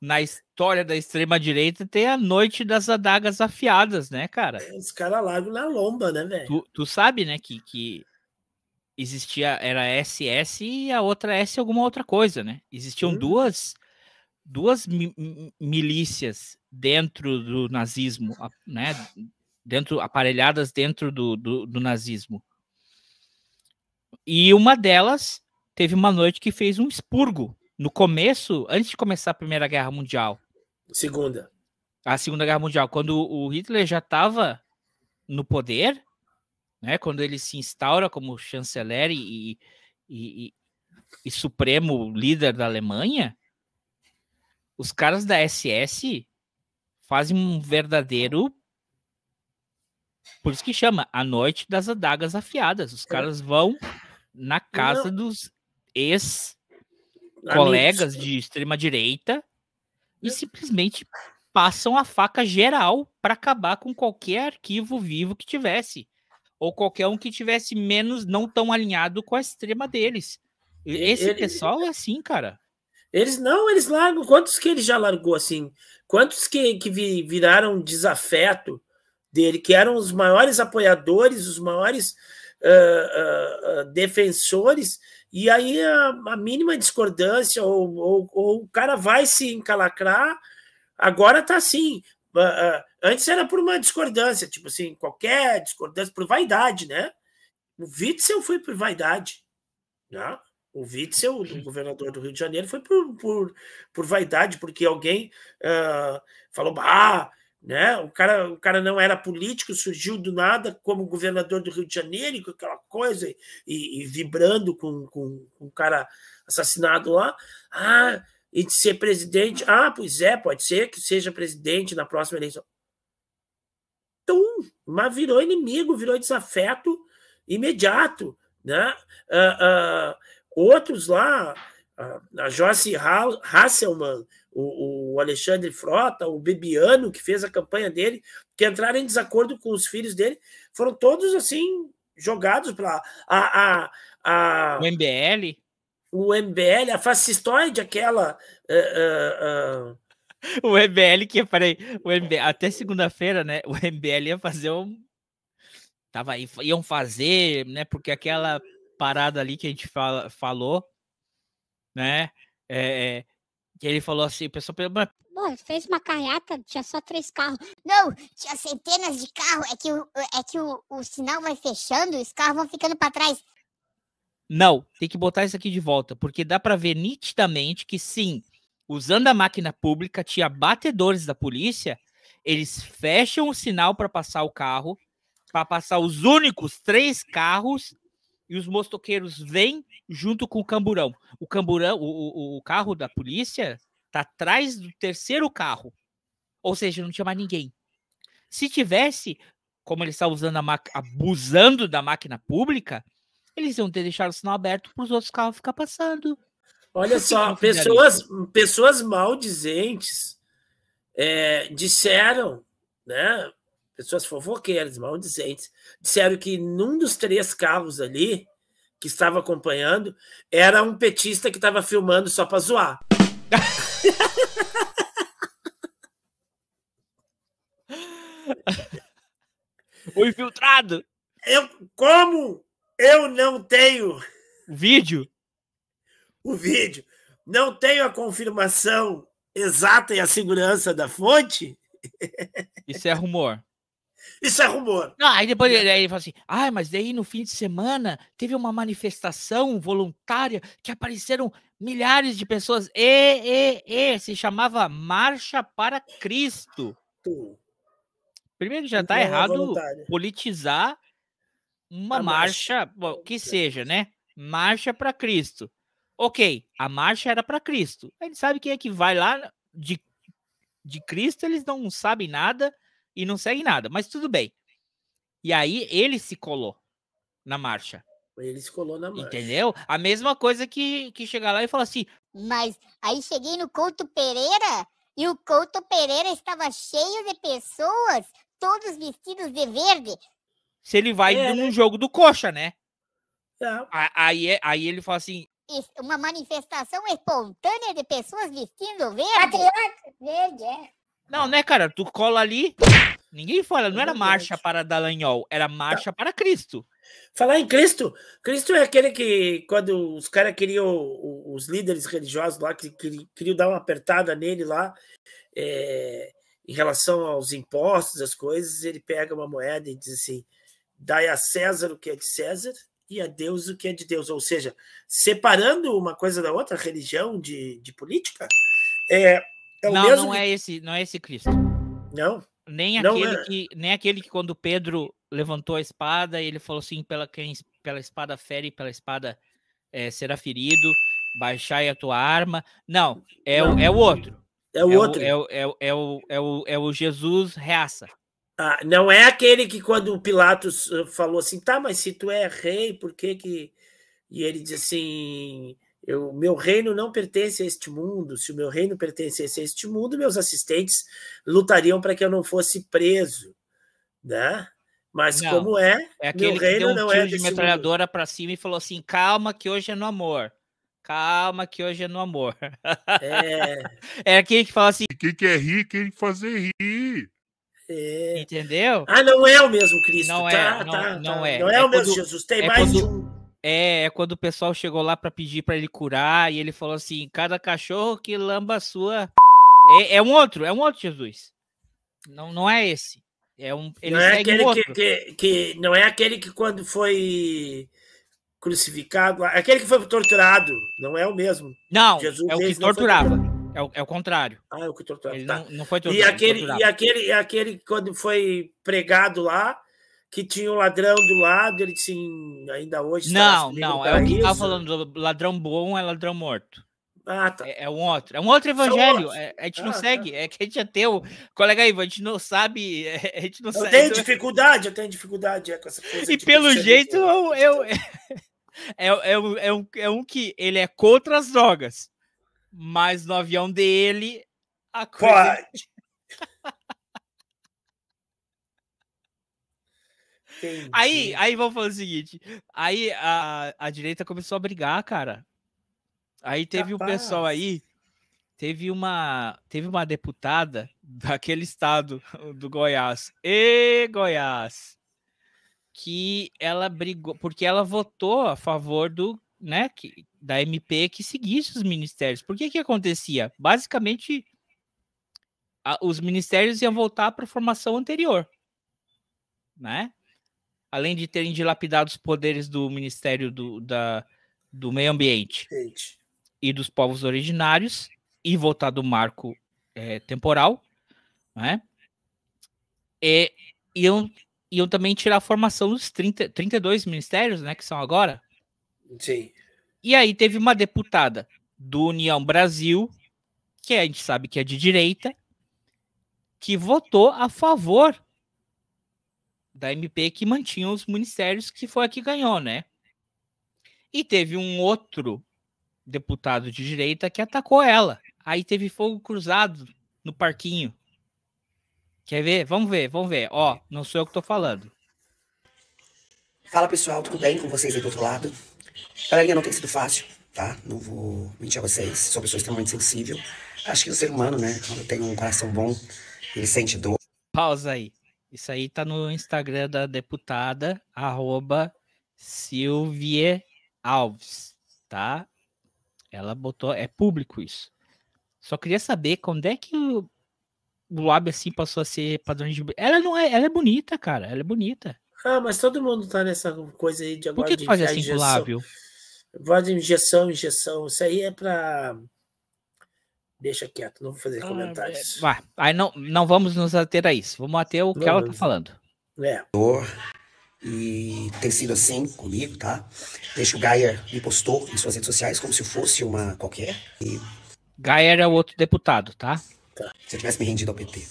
Na história da extrema-direita tem a noite das adagas afiadas, né, cara? Os caras largam na lomba, né, velho? Tu, tu sabe, né, que, que existia era SS e a outra S alguma outra coisa, né? Existiam hum. duas duas mi milícias dentro do nazismo, né? Dentro aparelhadas dentro do, do, do, nazismo. E uma delas teve uma noite que fez um expurgo no começo, antes de começar a Primeira Guerra Mundial. Segunda. A Segunda Guerra Mundial, quando o Hitler já estava no poder, né? Quando ele se instaura como chanceler e, e, e, e supremo líder da Alemanha, os caras da SS fazem um verdadeiro por isso que chama A Noite das Adagas Afiadas. Os caras vão na casa Não. dos ex-colegas de extrema-direita e simplesmente passam a faca geral para acabar com qualquer arquivo vivo que tivesse ou qualquer um que tivesse menos, não tão alinhado com a extrema deles. Esse ele, pessoal é assim, cara. Eles não, eles largam. Quantos que ele já largou assim? Quantos que, que viraram desafeto dele, que eram os maiores apoiadores, os maiores uh, uh, uh, defensores, e aí a, a mínima discordância, ou, ou, ou, o cara vai se encalacrar. Agora tá assim, ah, antes era por uma discordância, tipo assim, qualquer discordância, por vaidade, né? O Witzel foi por vaidade. Né? O Witzel, o governador do Rio de Janeiro, foi por, por, por vaidade, porque alguém uh, falou, ah, né? O cara, o cara não era político, surgiu do nada como governador do Rio de Janeiro, com aquela coisa, e, e vibrando com, com, com um cara assassinado lá. Ah, e de ser presidente. Ah, pois é, pode ser que seja presidente na próxima eleição. Então, mas virou inimigo, virou desafeto imediato. Né? Uh, uh, outros lá, uh, a Joyce Hasselman, o, o, Alexandre Frota, o Bebiano, que fez a campanha dele, que entraram em desacordo com os filhos dele, foram todos assim jogados para a, a, a, o MBL o MBL, a fascistoide, aquela. Uh, uh, uh... O MBL que, peraí, o MBL, até segunda-feira, né? O MBL ia fazer um. Tava aí, iam fazer, né? Porque aquela parada ali que a gente fala, falou, né? É, é que ele falou assim, o pessoal fez uma carreata, tinha só três carros. Não, tinha centenas de carros, é que, o, é que o, o sinal vai fechando, os carros vão ficando para trás. Não, tem que botar isso aqui de volta, porque dá para ver nitidamente que sim, usando a máquina pública, tinha batedores da polícia, eles fecham o sinal para passar o carro, para passar os únicos três carros e os mostoqueiros vêm junto com o camburão. O camburão, o, o, o carro da polícia tá atrás do terceiro carro, ou seja, não tinha mais ninguém. Se tivesse, como ele está usando a abusando da máquina pública, eles iam ter deixado o sinal aberto para os outros carros ficar passando. Olha só, pessoas, pessoas maldizentes é, disseram, né? Pessoas fofoqueiras, maldizentes, disseram que num dos três carros ali que estava acompanhando era um petista que estava filmando só para zoar. o infiltrado. Eu como eu não tenho. O vídeo? O vídeo. Não tenho a confirmação exata e a segurança da fonte. Isso é rumor. Isso é rumor. Não, aí depois ele, aí ele fala assim: ah, mas daí no fim de semana teve uma manifestação voluntária que apareceram milhares de pessoas. E, e, e, se chamava Marcha para Cristo. Primeiro Primeiro já está é errado politizar uma tá marcha, é marcha bom, que é seja, né? Marcha para Cristo. Ok, a marcha era para Cristo. A gente sabe quem é que vai lá de, de Cristo, eles não sabem nada e não seguem nada, mas tudo bem. E aí ele se colou na marcha. Ele se colou na marcha. Entendeu? A mesma coisa que, que chegar lá e falar assim. Mas aí cheguei no Couto Pereira e o Couto Pereira estava cheio de pessoas, todos vestidos de verde, se ele vai é, num né? jogo do coxa, né? Tá. É. Aí, aí ele fala assim. uma manifestação espontânea de pessoas vestindo verde. Patriota, verde, é. Não, né, cara? Tu cola ali. Ninguém fala, não era marcha para Dallagnol, era marcha tá. para Cristo. Falar em Cristo, Cristo é aquele que, quando os caras queriam, os líderes religiosos lá, que queriam dar uma apertada nele lá, é, em relação aos impostos, as coisas, ele pega uma moeda e diz assim: Dai a César o que é de César e a Deus o que é de Deus. Ou seja, separando uma coisa da outra, religião de, de política, é, é o não, mesmo. Não é, esse, não é esse Cristo. Não. Nem não aquele, é. que, nem aquele que, quando Pedro levantou a espada, ele falou assim: pela, quem, pela espada fere, pela espada é, será ferido, baixai a tua arma. Não, é, não. É é o, é o outro. É o outro. O, é, o, é, o, é, o, é o Jesus reaça. Ah, não é aquele que quando o Pilatos ah, falou assim, tá, mas se tu é rei, por que que... E ele diz assim, eu, meu reino não pertence a este mundo. Se o meu reino pertencesse a este mundo, meus assistentes lutariam para que eu não fosse preso, né? Mas não, como é, é aquele meu reino que deu um é tiro de metralhadora para cima e falou assim: "Calma que hoje é no amor. Calma que hoje é no amor". É, *laughs* é aquele que fala assim: "Quem quer rir, quem fazer rir". É. Entendeu? Ah, não é o mesmo Cristo. Não tá, é, tá, não, tá, não é. Não é, é o mesmo Jesus. Tem é mais quando, de um. É, é quando o pessoal chegou lá para pedir para ele curar e ele falou assim: cada cachorro que lamba a sua. É, é um outro, é um outro Jesus. Não, não é esse. É um, não é aquele um que, que, que, não é aquele que quando foi crucificado, aquele que foi torturado, não é o mesmo. Não, Jesus é o que torturava. É o, é o contrário. Ah, é o que Tá. Não, não, foi torturado. E aquele, e aquele, aquele, quando foi pregado lá, que tinha um ladrão do lado, ele disse, hum, ainda hoje... Não, não, é o que estava falando, ladrão bom é ladrão morto. Ah, tá. É, é, um outro. É um outro evangelho. É, a gente ah, não segue. Tá. É que a gente é teu. Colega Ivan, a gente não sabe. *laughs* É, a gente não eu sabe. tenho dificuldade, eu tenho dificuldade é, com essa coisa. E pelo jeito, né, eu. eu... *laughs* É, é, é, um, é um que ele é contra as drogas. Mas no avião dele, a coisa. *laughs* aí, aí vamos falar o seguinte. Aí a, a direita começou a brigar, cara. Aí tá, teve Capaz. o tá. pessoal aí. Teve uma, teve uma deputada *laughs* daquele estado do Goiás. E Goiás! que ela brigou, porque ela votou a favor do né, que, da MP que seguisse os ministérios. Por que que acontecia? Basicamente, a, os ministérios iam voltar para a formação anterior, né? Além de terem dilapidado os poderes do Ministério do, da, do Meio Ambiente Gente. e dos povos originários e voltado o marco é, temporal, né? E iam, iam também tirar a formação dos 30, 32 ministérios, né, que são agora, Sim. E aí teve uma deputada do União Brasil, que a gente sabe que é de direita, que votou a favor da MP que mantinha os ministérios, que foi a que ganhou, né? E teve um outro deputado de direita que atacou ela. Aí teve fogo cruzado no parquinho. Quer ver? Vamos ver, vamos ver. Ó, não sou eu que tô falando. Fala pessoal, tudo bem com vocês aí do outro lado? Galerinha, não tem sido fácil, tá? Não vou mentir a vocês, sou uma pessoa extremamente sensível. Acho que o ser humano, né, quando tem um coração bom, ele sente dor. Pausa aí. Isso aí tá no Instagram da deputada, arroba Silvia Alves, tá? Ela botou, é público isso. Só queria saber quando é que o, o lábio assim passou a ser padrão de. Ela não é, ela é bonita, cara. Ela é bonita. Ah, mas todo mundo tá nessa coisa aí de agora. Por que de fazer assim injeção, com o lábio? Voz de injeção, injeção. Isso aí é pra. Deixa quieto, não vou fazer ah, comentários. Vai, aí não, não vamos nos ater a isso. Vamos até o que não, ela tá falando. É. E tem sido assim comigo, tá? Deixa o Gaia me postou em suas redes sociais como se fosse uma qualquer. E... Gaia era outro deputado, tá? tá? Se eu tivesse me rendido ao PT.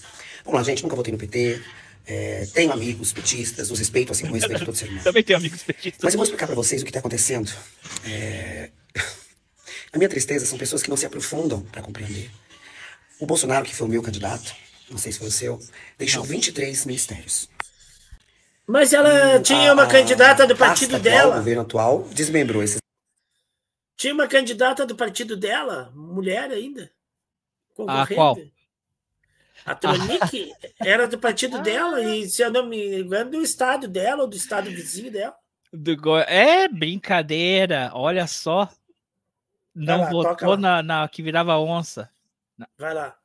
Vamos lá, gente, nunca votei no PT. É, tenho amigos petistas, os respeito assim como respeito todo ser humano. Também tenho amigos petistas. Mas eu vou explicar para vocês o que está acontecendo. É... *laughs* A minha tristeza são pessoas que não se aprofundam para compreender. O Bolsonaro, que foi o meu candidato, não sei se foi o seu, deixou 23 ministérios. Mas ela tinha uma candidata do partido dela. O governo atual desmembrou esses. Tinha uma candidata do partido dela, mulher ainda. A qual? A Tronic *laughs* era do partido ah. dela e, se eu não me engano, do estado dela ou do estado vizinho dela. Do go... É brincadeira, olha só. Não lá, votou na, na, que virava onça. Vai lá.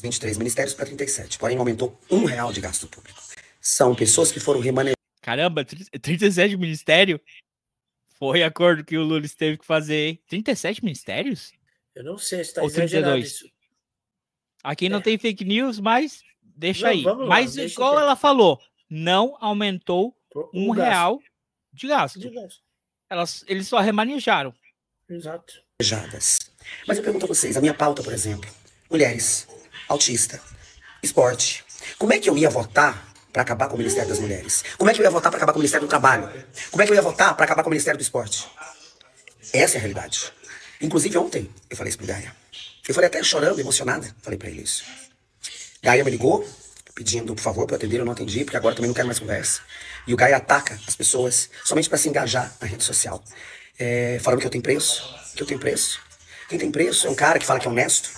23 ministérios para 37, porém aumentou um real de gasto público. São pessoas que foram remanejadas. Caramba, 37 ministério? Foi acordo que o Lula teve que fazer, hein? 37 ministérios? Eu não sei, se está exagerado 32. isso. Aqui não é. tem fake news, mas deixa não, aí. Mas lá, igual ela falou, não aumentou um, um real gasto. de gasto. De gasto. Elas, eles só remanejaram. Exato. Mas eu pergunto a vocês, a minha pauta, por exemplo, mulheres, autista, esporte. Como é que eu ia votar para acabar com o Ministério das Mulheres? Como é que eu ia votar para acabar com o Ministério do Trabalho? Como é que eu ia votar para acabar com o Ministério do Esporte? Essa é a realidade. Inclusive ontem eu falei isso pro Gaia. Eu falei até chorando, emocionada, falei para ele isso. Gaia me ligou, pedindo, por favor, para atender, eu não atendi, porque agora também não quero mais conversa. E o Gaia ataca as pessoas somente para se engajar na rede social. É, falando que eu tenho preço, que eu tenho preço. Quem tem preço é um cara que fala que é honesto.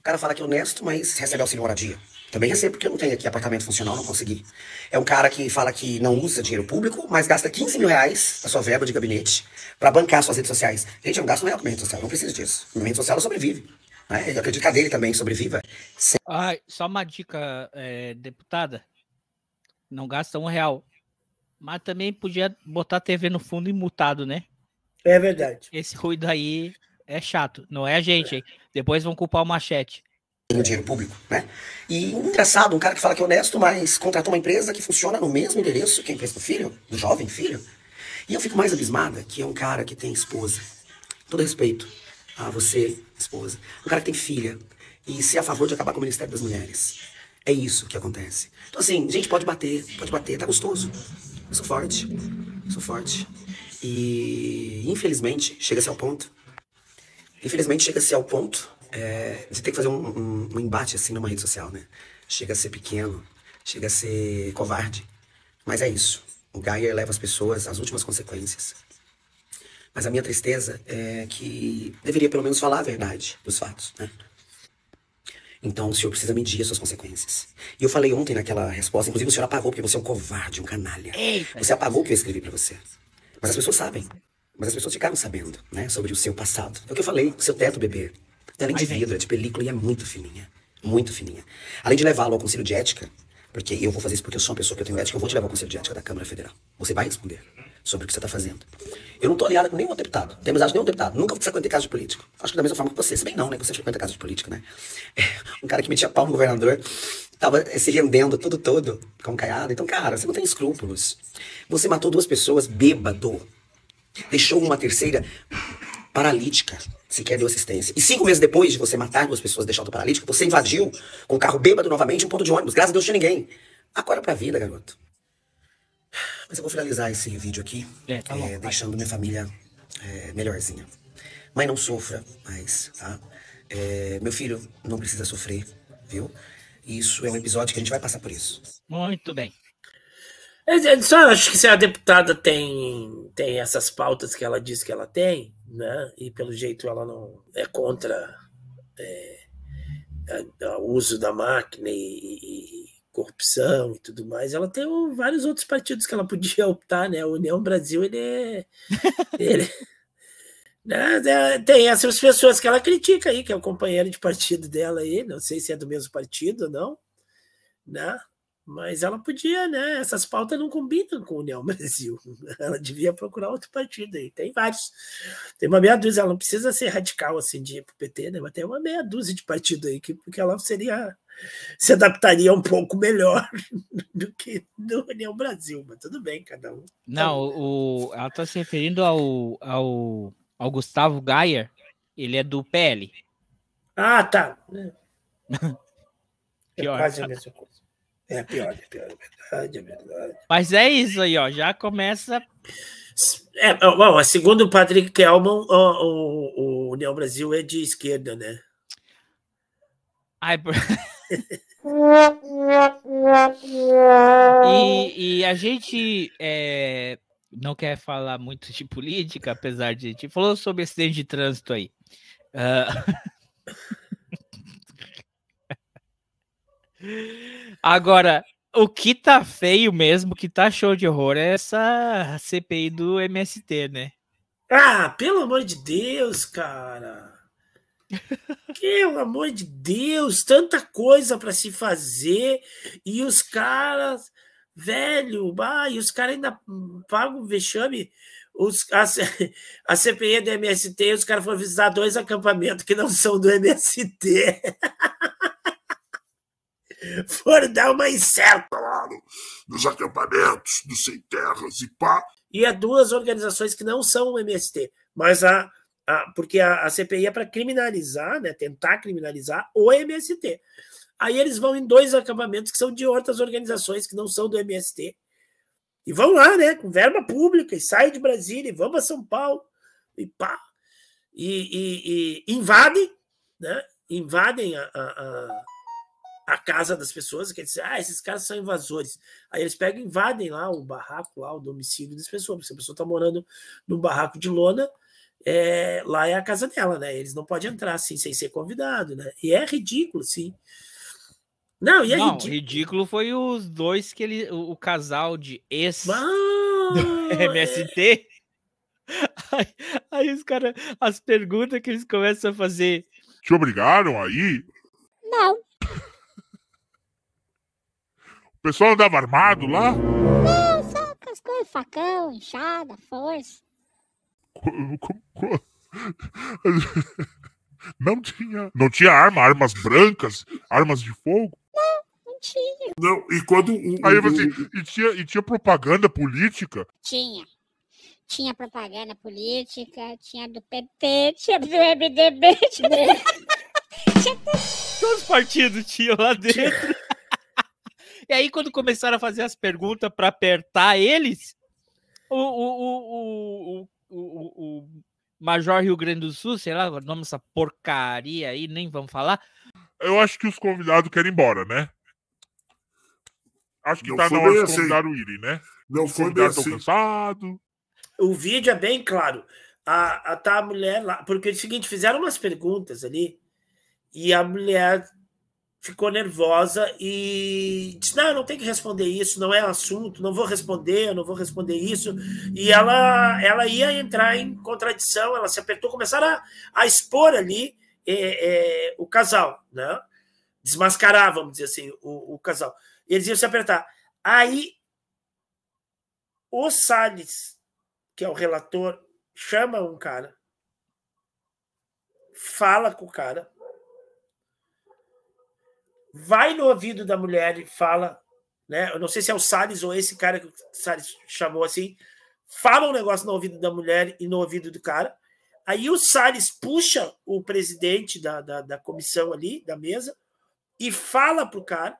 O cara fala que é honesto, mas recebe auxílio moradia. Também recebo, porque eu não tenho aqui apartamento funcional, não consegui. É um cara que fala que não usa dinheiro público, mas gasta 15 mil reais da sua verba de gabinete para bancar suas redes sociais. Gente, eu não gasto nem com minha rede social, não preciso disso. Minha rede social ela sobrevive. Né? Eu acredito que a dele também sobreviva. Ah, só uma dica, é, deputada. Não gasta um real. Mas também podia botar a TV no fundo e mutado, né? É verdade. Esse ruído aí é chato. Não é a gente, é. Depois vão culpar o machete no dinheiro público, né? E engraçado, um cara que fala que é honesto, mas contratou uma empresa que funciona no mesmo endereço que a empresa do filho, do jovem filho. E eu fico mais abismada que é um cara que tem esposa. Todo respeito, a ah, você, esposa. Um cara que tem filha e ser a favor de acabar com o Ministério das Mulheres. É isso que acontece. Então, assim, gente, pode bater, pode bater, tá gostoso. Eu sou forte, eu sou forte. E, infelizmente, chega-se ao ponto. Infelizmente, chega-se ao ponto é, de ter que fazer um, um, um embate assim numa rede social, né? Chega a ser pequeno, chega a ser covarde. Mas é isso. O Geyer leva as pessoas às últimas consequências. Mas a minha tristeza é que deveria pelo menos falar a verdade dos fatos, né? Então o senhor precisa medir as suas consequências. E eu falei ontem naquela resposta, inclusive o senhor apagou porque você é um covarde, um canalha. Eita, você apagou o que eu escrevi para você. Mas as pessoas sabem. Mas as pessoas ficaram sabendo, né? Sobre o seu passado. É o que eu falei, o seu teto, bebê. Além de vidro, é de película e é muito fininha. Muito fininha. Além de levá-lo ao conselho de ética, porque eu vou fazer isso porque eu sou uma pessoa que eu tenho ética, eu vou te levar ao conselho de ética da Câmara Federal. Você vai responder sobre o que você está fazendo. Eu não estou aliada com nenhum deputado, não tenho amizade com nenhum deputado, nunca frequentei casa de político. Acho que da mesma forma que você, se bem não, né? Você frequenta casa de político, né? É, um cara que metia pau no governador, estava eh, se rendendo tudo todo com caiada. Então, cara, você não tem escrúpulos. Você matou duas pessoas bêbado, deixou uma terceira paralítica, sequer deu assistência. E cinco meses depois de você matar duas pessoas deixar outra paralítica, você invadiu com o carro bêbado novamente um ponto de ônibus. Graças a Deus tinha ninguém. Acorda é pra vida, garoto. Mas eu vou finalizar esse vídeo aqui, é, tá é, deixando minha família é, melhorzinha. Mãe, não sofra mais, tá? É, meu filho não precisa sofrer, viu? Isso é um episódio que a gente vai passar por isso. Muito bem. Eu é, é, só acho que se a deputada tem, tem essas pautas que ela diz que ela tem, né? E pelo jeito ela não é contra o uso da máquina e, e corrupção e tudo mais. Ela tem vários outros partidos que ela podia *laughs* optar, né? A União Brasil, ele é. *laughs* ele, é, né? É, tem essas pessoas que ela critica aí, que é o companheiro de partido dela aí, não sei se é do mesmo partido ou não, né? Mas ela podia, né? Essas pautas não combinam com a União *laughs* Brasil. Ela devia procurar outro partido aí. Tem vários. Tem uma meia dúzia, ela não precisa ser radical assim de ir o PT, né? Mas tem uma meia dúzia de partido aí que, que ela seria se adaptaria um pouco melhor *laughs* do que no União Brasil, mas tudo bem, cada um. Não, tá o, ela está se referindo ao, ao, ao Gustavo Gayer, ele é do PL. Ah, tá. *laughs* pior. É quase a mesma coisa. É pior, é pior, é verdade, é verdade. Mas é isso aí, ó, já começa. É, bom, segundo o Patrick Kelman, o, o, o União Brasil é de esquerda, né? Ai, *laughs* *laughs* e, e, a gente é, não quer falar muito de política, apesar de a gente falou sobre acidente de trânsito aí. Uh... *laughs* Agora, o que tá feio mesmo, que tá show de horror, é essa CPI do MST, né? Ah, pelo amor de Deus, cara. *laughs* Pelo amor de Deus, tanta coisa para se fazer e os caras, velho, ah, e os caras ainda pagam vexame. Os, a, *laughs* a CPI do MST, os caras foram visitar dois acampamentos que não são do MST. *laughs* foram dar uma incerta. Claro, nos acampamentos, dos sem terras e pá. E há duas organizações que não são o MST, mas a a, ah, porque a, a, CPI é para criminalizar, né, tentar criminalizar o MST. Aí eles vão em dois acampamentos que são de outras organizações que não são do MST. E vão lá, né, com verba pública, e saem de Brasília, e vão para São Paulo, e pá. E, e, e invadem, né, invadem a, a, a, casa das pessoas, que dizem, ah, esses caras são invasores. Aí eles pegam invadem lá o barraco, lá o domicílio das pessoas, porque a pessoa está morando num barraco de lona, é, lá é a casa dela, né? Eles não podem entrar assim sem ser convidado, né? E é ridículo, sim. Não, e é não, ridículo. ridículo foi os dois que ele, o, o casal de ex MST. É... Aí, aí, os caras, as perguntas que eles começam a fazer. Te obrigaram aí? Não. O pessoal andava armado lá? Não, só com as coisas, facão, enxada, força. *laughs* Não tinha. Não tinha arma, armas brancas, armas de fogo. Não, não tinha. Não, e quando. Aí você. Assim, e tinha, e tinha propaganda política? Tinha. Tinha propaganda política, tinha do PT, tinha do MDB, tinha *laughs* tinha Todos os partidos tinham lá dentro. *laughs* e aí, quando começaram a fazer as perguntas para apertar eles, o, o, o, o o, o Major Rio Grande do Sul, sei lá, o nome dessa porcaria aí, nem vamos falar. Eu acho que os convidados querem ir embora, né? Acho que não tá na hora de convidar assim. o Iri, né? Não os foi bem assim. cansado. O vídeo é bem claro. A, a, tá a mulher lá, porque é o seguinte, fizeram umas perguntas ali, e a mulher ficou nervosa e disse: Não, não tem que responder isso, não é assunto, não vou responder, não vou responder isso. E ela, ela ia entrar em contradição, ela se apertou, começaram a, a expor ali é, é, o casal, né? desmascarar, vamos dizer assim, o, o casal. Eles iam se apertar. Aí o Salles, que é o relator, chama um cara, fala com o cara, vai no ouvido da mulher e fala, né? Eu não sei se é o Salles ou esse cara que o Salles chamou assim, fala um negócio no ouvido da mulher e no ouvido do cara. Aí o Salles puxa o presidente da, da, da comissão ali, da mesa, e fala pro cara.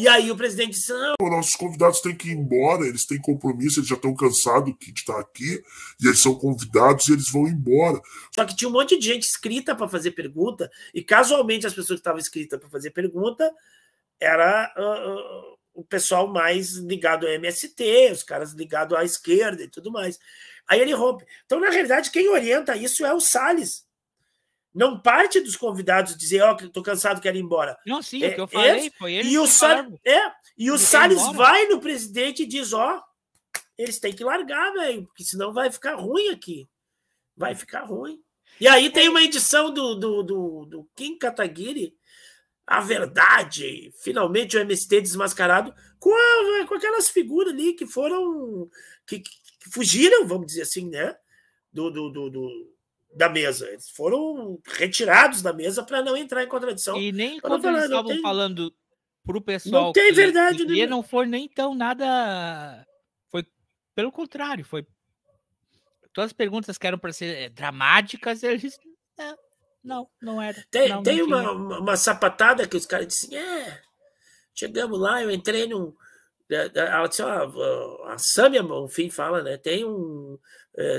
E aí o presidente disse: não. Nossos convidados têm que ir embora, eles têm compromisso, eles já estão cansados de estar tá aqui, e eles são convidados e eles vão embora. Só que tinha um monte de gente escrita para fazer pergunta, e casualmente as pessoas que estavam escritas para fazer pergunta era uh, uh, o pessoal mais ligado ao MST, os caras ligados à esquerda e tudo mais. Aí ele rompe. Então, na realidade, quem orienta isso é o Salles. Não parte dos convidados dizer, ó, oh, tô cansado, quero ir embora. Não, sim, é, o que eu falei eles, foi ele. E o, sal é, e o Salles vai no presidente e diz, ó, oh, eles têm que largar, velho, porque senão vai ficar ruim aqui. Vai ficar ruim. E aí tem é. uma edição do, do, do, do Kim Kataguiri, a verdade, finalmente o MST desmascarado, com, a, com aquelas figuras ali que foram. Que, que, fugiram, vamos dizer assim, né? do, do, do, do da mesa. Eles foram retirados da mesa para não entrar em contradição. E nem quando falar, eles estavam tem... falando para o pessoal. Não tem verdade. E né? não foi nem tão nada. Foi pelo contrário, foi. Todas as perguntas que eram para ser eh, dramáticas, eles. É, não, não era. Tem, não, tem não uma, uma, uma, sapatada que os caras dizem, é. Chegamos lá, eu entrei num. Eh, eh, ela disse, ó, ah, a o enfim, fala, né? Tem um.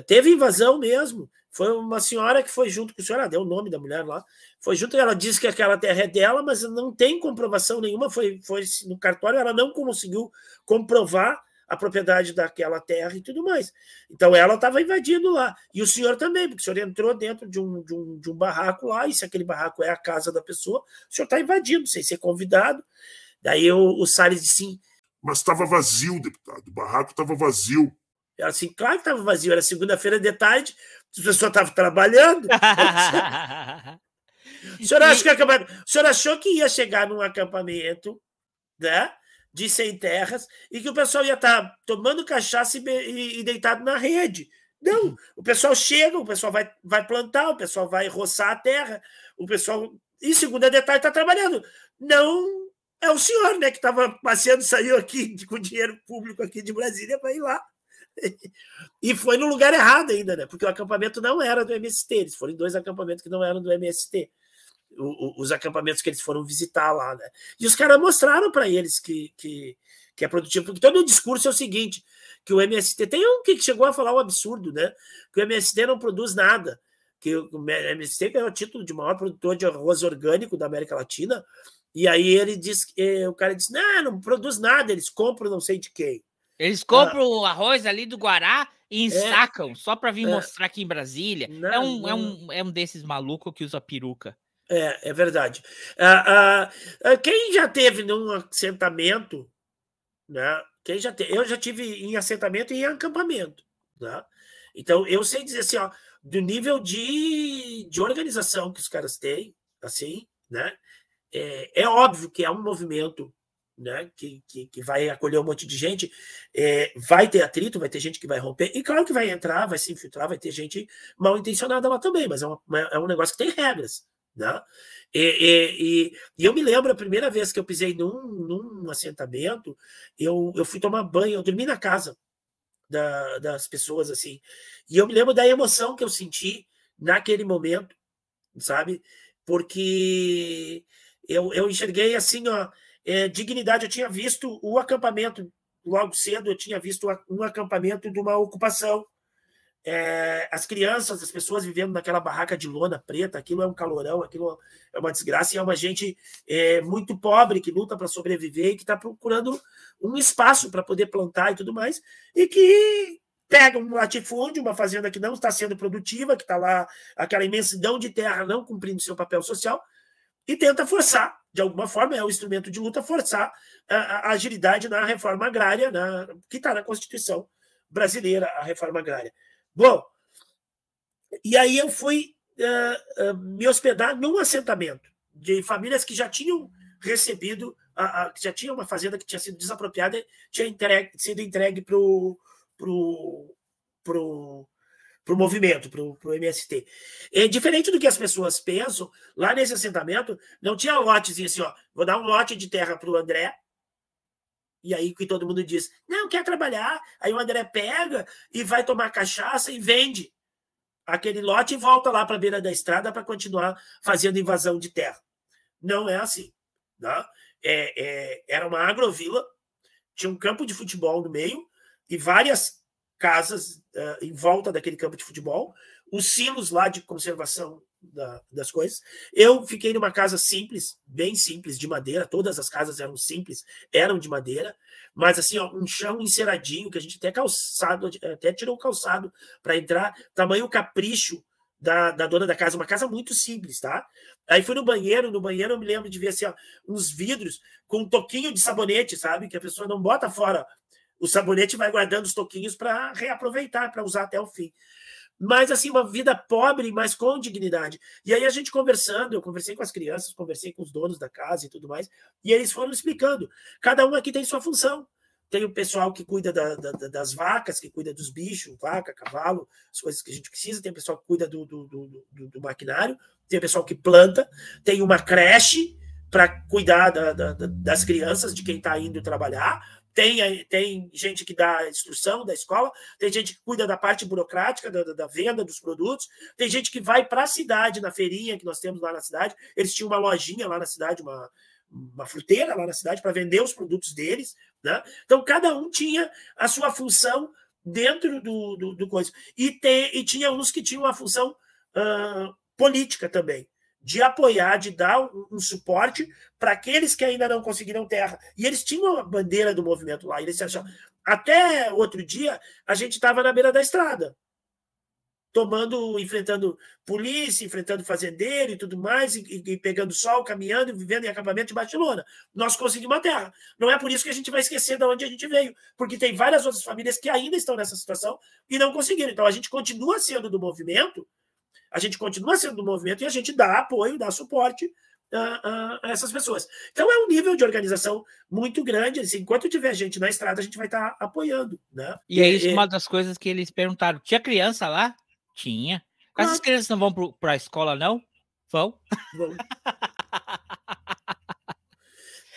Teve invasão mesmo foi uma senhora que foi junto com o senhor, deu o nome da mulher lá, foi junto, ela disse que aquela terra é dela, mas não tem comprovação nenhuma, foi, foi no cartório, ela não conseguiu comprovar a propriedade daquela terra e tudo mais. Então ela estava invadindo lá. E o senhor também, porque o senhor entrou dentro de um, de um, de um barraco lá, e se aquele barraco é a casa da pessoa, o senhor está invadindo, sem ser convidado. Daí o, o Salles disse sim. Mas estava vazio, deputado, o barraco estava vazio. Era assim, claro que estava vazio, era segunda-feira de tarde, as pessoas estavam trabalhando. *laughs* o, senhor acha que acabou o senhor achou que ia chegar num acampamento né, de sem terras e que o pessoal ia estar tá tomando cachaça e, e deitado na rede. Não, uhum. o pessoal chega, o pessoal vai, vai plantar, o pessoal vai roçar a terra, o pessoal. E segunda detalhe, está trabalhando. Não é o senhor, né, que estava passeando, saiu aqui com dinheiro público aqui de Brasília para ir lá *laughs* e foi no lugar errado ainda, né? Porque o acampamento não era do MST, eles foram em dois acampamentos que não eram do MST. O, o, os acampamentos que eles foram visitar lá, né? E os caras mostraram para eles que, que, que é produtivo. Porque todo o discurso é o seguinte: que o MST tem um que chegou a falar um absurdo, né? Que o MST não produz nada. Que o MST ganhou o título de maior produtor de arroz orgânico da América Latina. E aí ele diz, eh, o cara disse: não, não produz nada, eles compram não sei de quem. Eles ah. compram ah. o arroz ali do Guará e é. ensacam é. só para vir é. mostrar aqui em Brasília. É não, é, um, não. é, um, é um desses malucos que usa peruca. É, é verdade. Ah, ah, ah quem já teve num assentamento, né? Quem já teve? Eu já tive em assentamento e em acampamento. Né? Então, eu sei dizer assim, ó, do nível de, de organização que os caras têm, assim, né? É, é óbvio que é um movimento né, que, que, que, vai acolher um monte de gente, é, vai ter atrito, vai ter gente que vai romper, e claro que vai entrar, vai se infiltrar, vai ter gente mal intencionada lá também, mas é, uma, é um negócio que tem regras. Né? E, e, e, eu me lembro a primeira vez que eu pisei num, num assentamento, eu, eu fui tomar banho, eu dormi na casa da, das pessoas assim, e eu me lembro da emoção que eu senti naquele momento, sabe? Porque eu, eu enxerguei assim, ó é, dignidade, eu tinha visto o acampamento, logo cedo eu tinha visto um acampamento de uma ocupação. É, as crianças, as pessoas vivendo naquela barraca de lona preta, aquilo é um calorão, aquilo é uma desgraça, e é uma gente é, muito pobre que luta para sobreviver e que está procurando um espaço para poder plantar e tudo mais, e que pega um latifúndio, uma fazenda que não está sendo produtiva, que está lá aquela imensidão de terra não cumprindo seu papel social, e tenta forçar, de alguma forma, é um instrumento de luta, forçar a, a agilidade na reforma agrária, na, que está na Constituição brasileira, a reforma agrária. Bom, e aí eu fui uh, uh, me hospedar num assentamento de famílias que já tinham recebido, a, a, já tinha uma fazenda que tinha sido desapropriada, tinha entregue, sido entregue para o pro, pro, para o movimento, para o MST. É diferente do que as pessoas pensam, lá nesse assentamento não tinha lotes assim, ó, vou dar um lote de terra para o André, e aí que todo mundo diz, não, quer trabalhar, aí o André pega e vai tomar cachaça e vende aquele lote e volta lá para a beira da estrada para continuar fazendo invasão de terra. Não é assim. Né? É, é, era uma agrovila, tinha um campo de futebol no meio e várias casas uh, em volta daquele campo de futebol, os silos lá de conservação da, das coisas. Eu fiquei numa casa simples, bem simples, de madeira. Todas as casas eram simples, eram de madeira, mas assim, ó, um chão enceradinho que a gente até calçado, até tirou o calçado para entrar. Tamanho capricho da, da, dona da casa, uma casa muito simples, tá? Aí fui no banheiro, no banheiro eu me lembro de ver assim, ó, uns vidros com um toquinho de sabonete, sabe? Que a pessoa não bota fora o sabonete vai guardando os toquinhos para reaproveitar, para usar até o fim. Mas, assim, uma vida pobre, mas com dignidade. E aí a gente conversando, eu conversei com as crianças, conversei com os donos da casa e tudo mais, e eles foram explicando. Cada um aqui tem sua função. Tem o pessoal que cuida da, da, das vacas, que cuida dos bichos, vaca, cavalo, as coisas que a gente precisa. Tem o pessoal que cuida do, do, do, do maquinário, tem o pessoal que planta, tem uma creche para cuidar da, das crianças, de quem está indo trabalhar tem, tem gente que dá instrução da escola, tem gente que cuida da parte burocrática, da, da venda dos produtos, tem gente que vai para a cidade, na feirinha que nós temos lá na cidade. Eles tinham uma lojinha lá na cidade, uma, uma fruteira lá na cidade para vender os produtos deles. Né? Então, cada um tinha a sua função dentro do, do, do coisa. E, te, e tinha uns que tinham uma função uh, política também de apoiar, de dar um, um suporte para aqueles que ainda não conseguiram terra. E eles tinham a bandeira do movimento lá, eles se Até outro dia, a gente estava na beira da estrada, tomando, enfrentando polícia, enfrentando fazendeiro e tudo mais, e, e, pegando sol, caminhando, vivendo em acampamento de Barcelona. Nós conseguimos a terra. Não é por isso que a gente vai esquecer de onde a gente veio, porque tem várias outras famílias que ainda estão nessa situação e não conseguiram. Então, a gente continua sendo do movimento, a gente continua sendo do movimento e a gente dá apoio, dá suporte a, ah, ah, a, essas pessoas. Então é um nível de organização muito grande. Assim, enquanto tiver gente na estrada, a gente vai estar tá apoiando. Né? E é isso é uma das coisas que eles perguntaram. Tinha criança lá? Tinha. Mas... Essas crianças não vão para a escola, não? Vão. Vão. *laughs*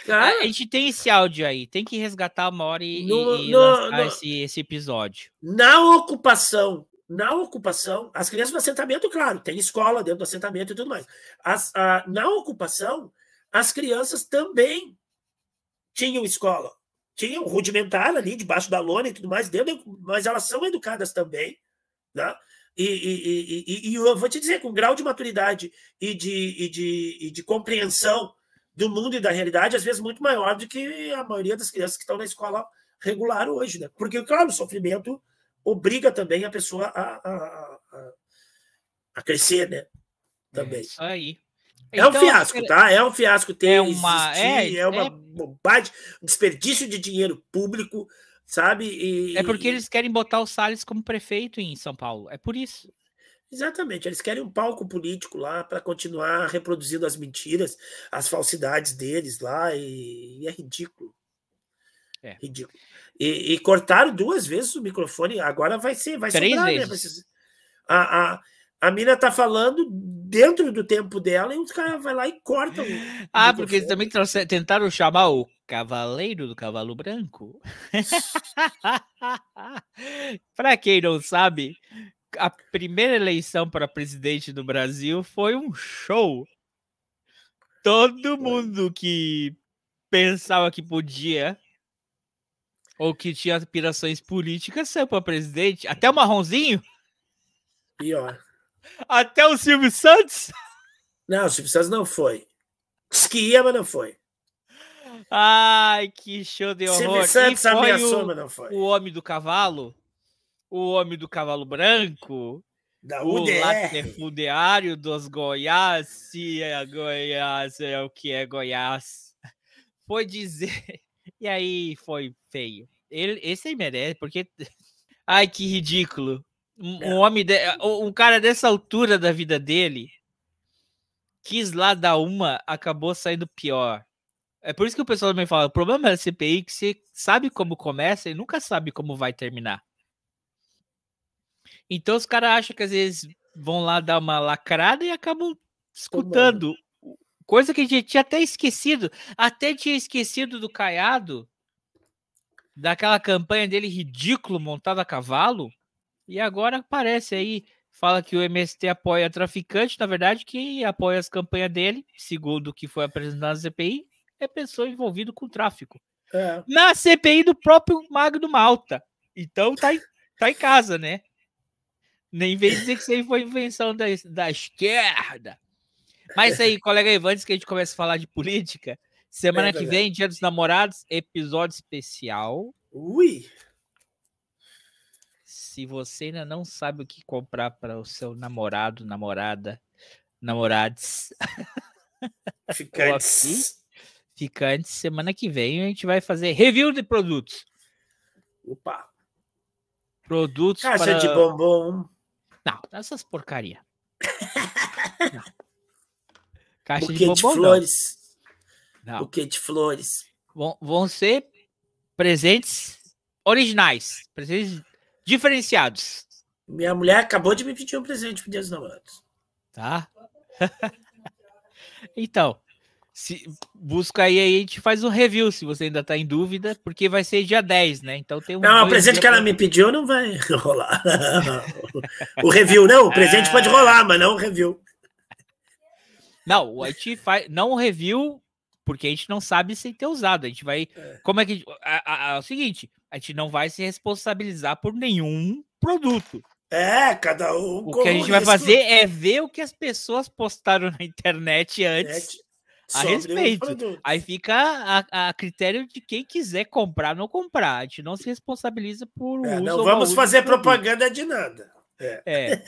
Cara, a gente tem esse áudio aí, tem que resgatar uma hora e, no, e no, no, esse, esse episódio. Na ocupação na ocupação, as crianças do assentamento, claro, tem escola dentro do assentamento e tudo mais. As, a, na ocupação, as crianças também tinham escola, tinham rudimentar ali debaixo da lona e tudo mais, dentro, mas elas são educadas também, né? E, e, e, e, eu vou te dizer, com grau de maturidade e de, de, de compreensão do mundo e da realidade, às vezes muito maior do que a maioria das crianças que estão na escola regular hoje, né? Porque, claro, o sofrimento obriga também a pessoa a, a, a, a crescer, né? É também. É isso aí. É então, um fiasco, é tá? É um fiasco ter é uma, existir, é, é uma é... bobagem, desperdício de dinheiro público, sabe? E... É porque eles querem botar o Salles como prefeito em São Paulo, é por isso. Exatamente, eles querem um palco político lá para continuar reproduzindo as mentiras, as falsidades deles lá, e, e é ridículo. É. Ridículo. E, e, cortaram duas vezes o microfone. Agora vai ser, vai Três sobrar, né? vezes. Né? Ser... A, a, a mina tá falando dentro do tempo dela e os caras vai lá e cortam. Ah, porque eles também tentaram chamar o Cavaleiro do Cavalo Branco. *laughs* para quem não sabe, a primeira eleição para presidente do Brasil foi um show. Todo mundo que pensava que podia ou que tinha aspirações políticas, saiu para presidente. Até o Marronzinho? Pior. Até o Silvio Santos? Não, o Silvio Santos não foi. Diz que ia, mas não foi. Ai, que show de horror. Silvio Santos ameaçou, o, mas não foi. O homem do cavalo? O homem do cavalo branco? Da UDR. O latifundiário dos Goiás, se é Goiás, é o que é Goiás. Foi dizer e aí foi feio. Ele, esse aí merece, porque. *laughs* Ai, que ridículo. Um, homem de... um cara dessa altura da vida dele quis lá dar uma, acabou saindo pior. É por isso que o pessoal também fala: o problema da CPI é que você sabe como começa e nunca sabe como vai terminar. Então os caras acham que às vezes vão lá dar uma lacrada e acabam escutando Coisa que a gente tinha até esquecido. Até tinha esquecido do Caiado, daquela campanha dele ridículo montado a cavalo. E agora aparece aí, fala que o MST apoia traficante, na verdade, quem apoia as campanhas dele, segundo o que foi apresentado na CPI, é pessoa envolvida com tráfico. É. Na CPI do próprio Magno Malta. Então tá em, tá em casa, né? Nem vem dizer que isso aí foi invenção da, da esquerda. Mas aí, colega antes que a gente começa a falar de política. Semana é, que vem, Dia dos Namorados, episódio especial. Ui! Se você ainda não sabe o que comprar para o seu namorado, namorada, namorados. *laughs* Ficantes. Ficantes, semana que vem a gente vai fazer review de produtos. Opa! Produtos. Caixa para... de bombom. Não, essas porcaria. *laughs* não. Caixa buquê de, bombom, é de flores. Não. Buquê é de flores. Vão, vão ser presentes originais, presentes diferenciados. Minha mulher acabou de me pedir um presente para dos Namorados. Tá? *laughs* então, se, busca aí, aí a gente faz um review se você ainda está em dúvida, porque vai ser dia 10, né? Então tem um. Não, o presente que ela pra... me pediu não vai *laughs* rolar. o review, não, o presente pode *laughs* rolar, mas não o review. Não, a gente faz, não review, porque a gente não sabe se ter usado. A gente vai. É. Como é que. A, a, a, é o seguinte, a gente não vai se responsabilizar por nenhum produto. É, cada um. O que a gente vai fazer é ver o que as pessoas postaram na internet é, antes a respeito. Aí fica a, a, critério de quem quiser comprar não comprar. A gente não se responsabiliza por é, uso. Não vamos fazer propaganda de nada. É. é.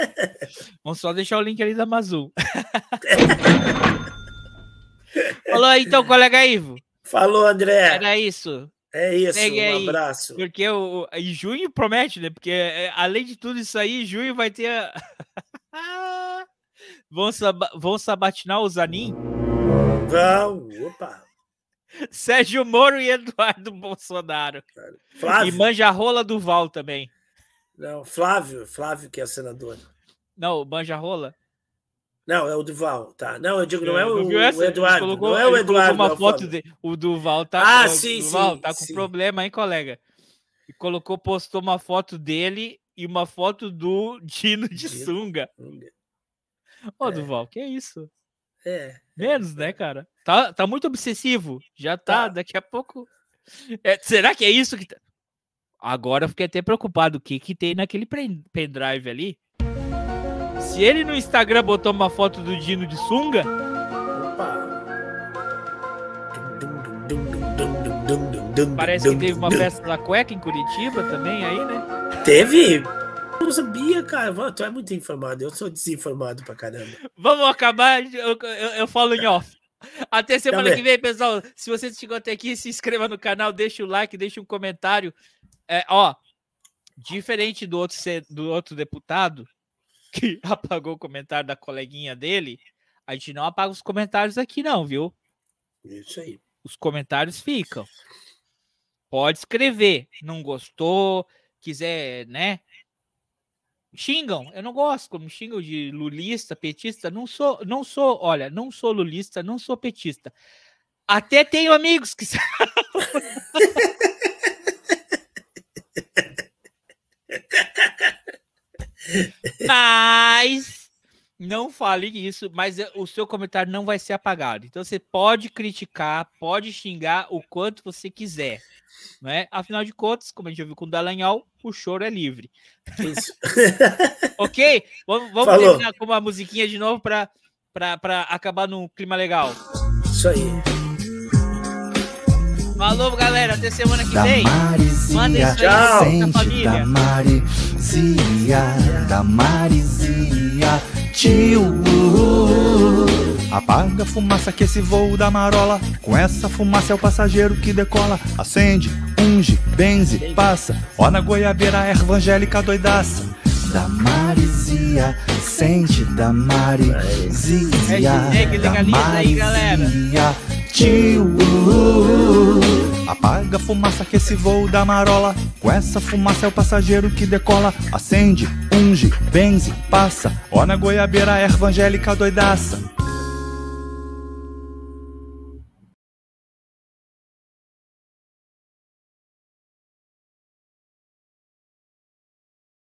Vamos só deixar o link ali da Amazon. *laughs* Falou aí, então, colega Ivo. Falou, André. Era é, é isso. É isso, um aí, abraço. Porque o, em junho promete, né? Porque é, além de tudo isso aí, junho vai ter. *laughs* vão, sab vão sabatinar o Zanin? Vão, opa. Sérgio Moro e Eduardo Bolsonaro. Flávio. E manja rola do Val também. Não, Flávio, Flávio que é senador. Não, o Banja Rola. Não, é o Duval, tá. Não, eu digo, não é, é o, o, Eduardo. Colocou, não é o Eduardo. Uma não, é foto dele, o Duval tá, ah, sim, Duval, tá sim, tá com sim. problema, hein, colega? E colocou, postou uma foto dele e uma foto do *laughs* Dino de Dino. sunga. Ô, é. Duval, que é isso? É. é Menos, né, é. cara? Tá, tá muito obsessivo. Já tá, tá. daqui a pouco. É, será que é isso que. Tá... Agora eu fiquei até preocupado o que, que tem naquele pendrive ali. Se ele no Instagram botou uma foto do Dino de sunga. Parece que teve uma festa da cueca em Curitiba também aí, né? Teve? Eu não sabia, cara. Tu é muito informado. Eu sou desinformado pra caramba. Vamos acabar. Eu, eu, eu falo em off. Até semana Também. que vem, pessoal. Se você chegou até aqui, se inscreva no canal, deixa o like, deixa um comentário. É, ó, diferente do outro, do outro deputado *laughs* que *laughs* apagou o comentário da coleguinha dele, a gente não apaga os comentários aqui, não, viu? Isso aí. Os comentários ficam. Pode escrever. Não gostou, quiser, né? Xingam, eu não gosto, como xingam de lulista, petista, não sou, não sou, olha, não sou lulista, não sou petista. Até tenho amigos que *laughs* Mas não fale isso, mas o seu comentário não vai ser apagado. Então você pode criticar, pode xingar o quanto você quiser. Né? Afinal de contas, como a gente viu com o Dallagnol, o choro é livre. *laughs* ok? Vamos, vamos terminar com uma musiquinha de novo para acabar num clima legal. Isso aí. Falou, galera. Até semana que vem. Manda isso aí pra família. Da Marizia, da Marizia, tio. Apaga a fumaça que esse voo da marola. Com essa fumaça é o passageiro que decola. Acende, unge, benze, passa. Ó na goiabeira, a evangélica doidaça. Da Marizia, sente da Marizia. Hashtag legaliza aí, galera partiu. Apaga a fumaça que esse voo da marola. Com essa fumaça é o passageiro que decola. Acende, unge, benze, passa. Ó na goiabeira, evangélica doidaça.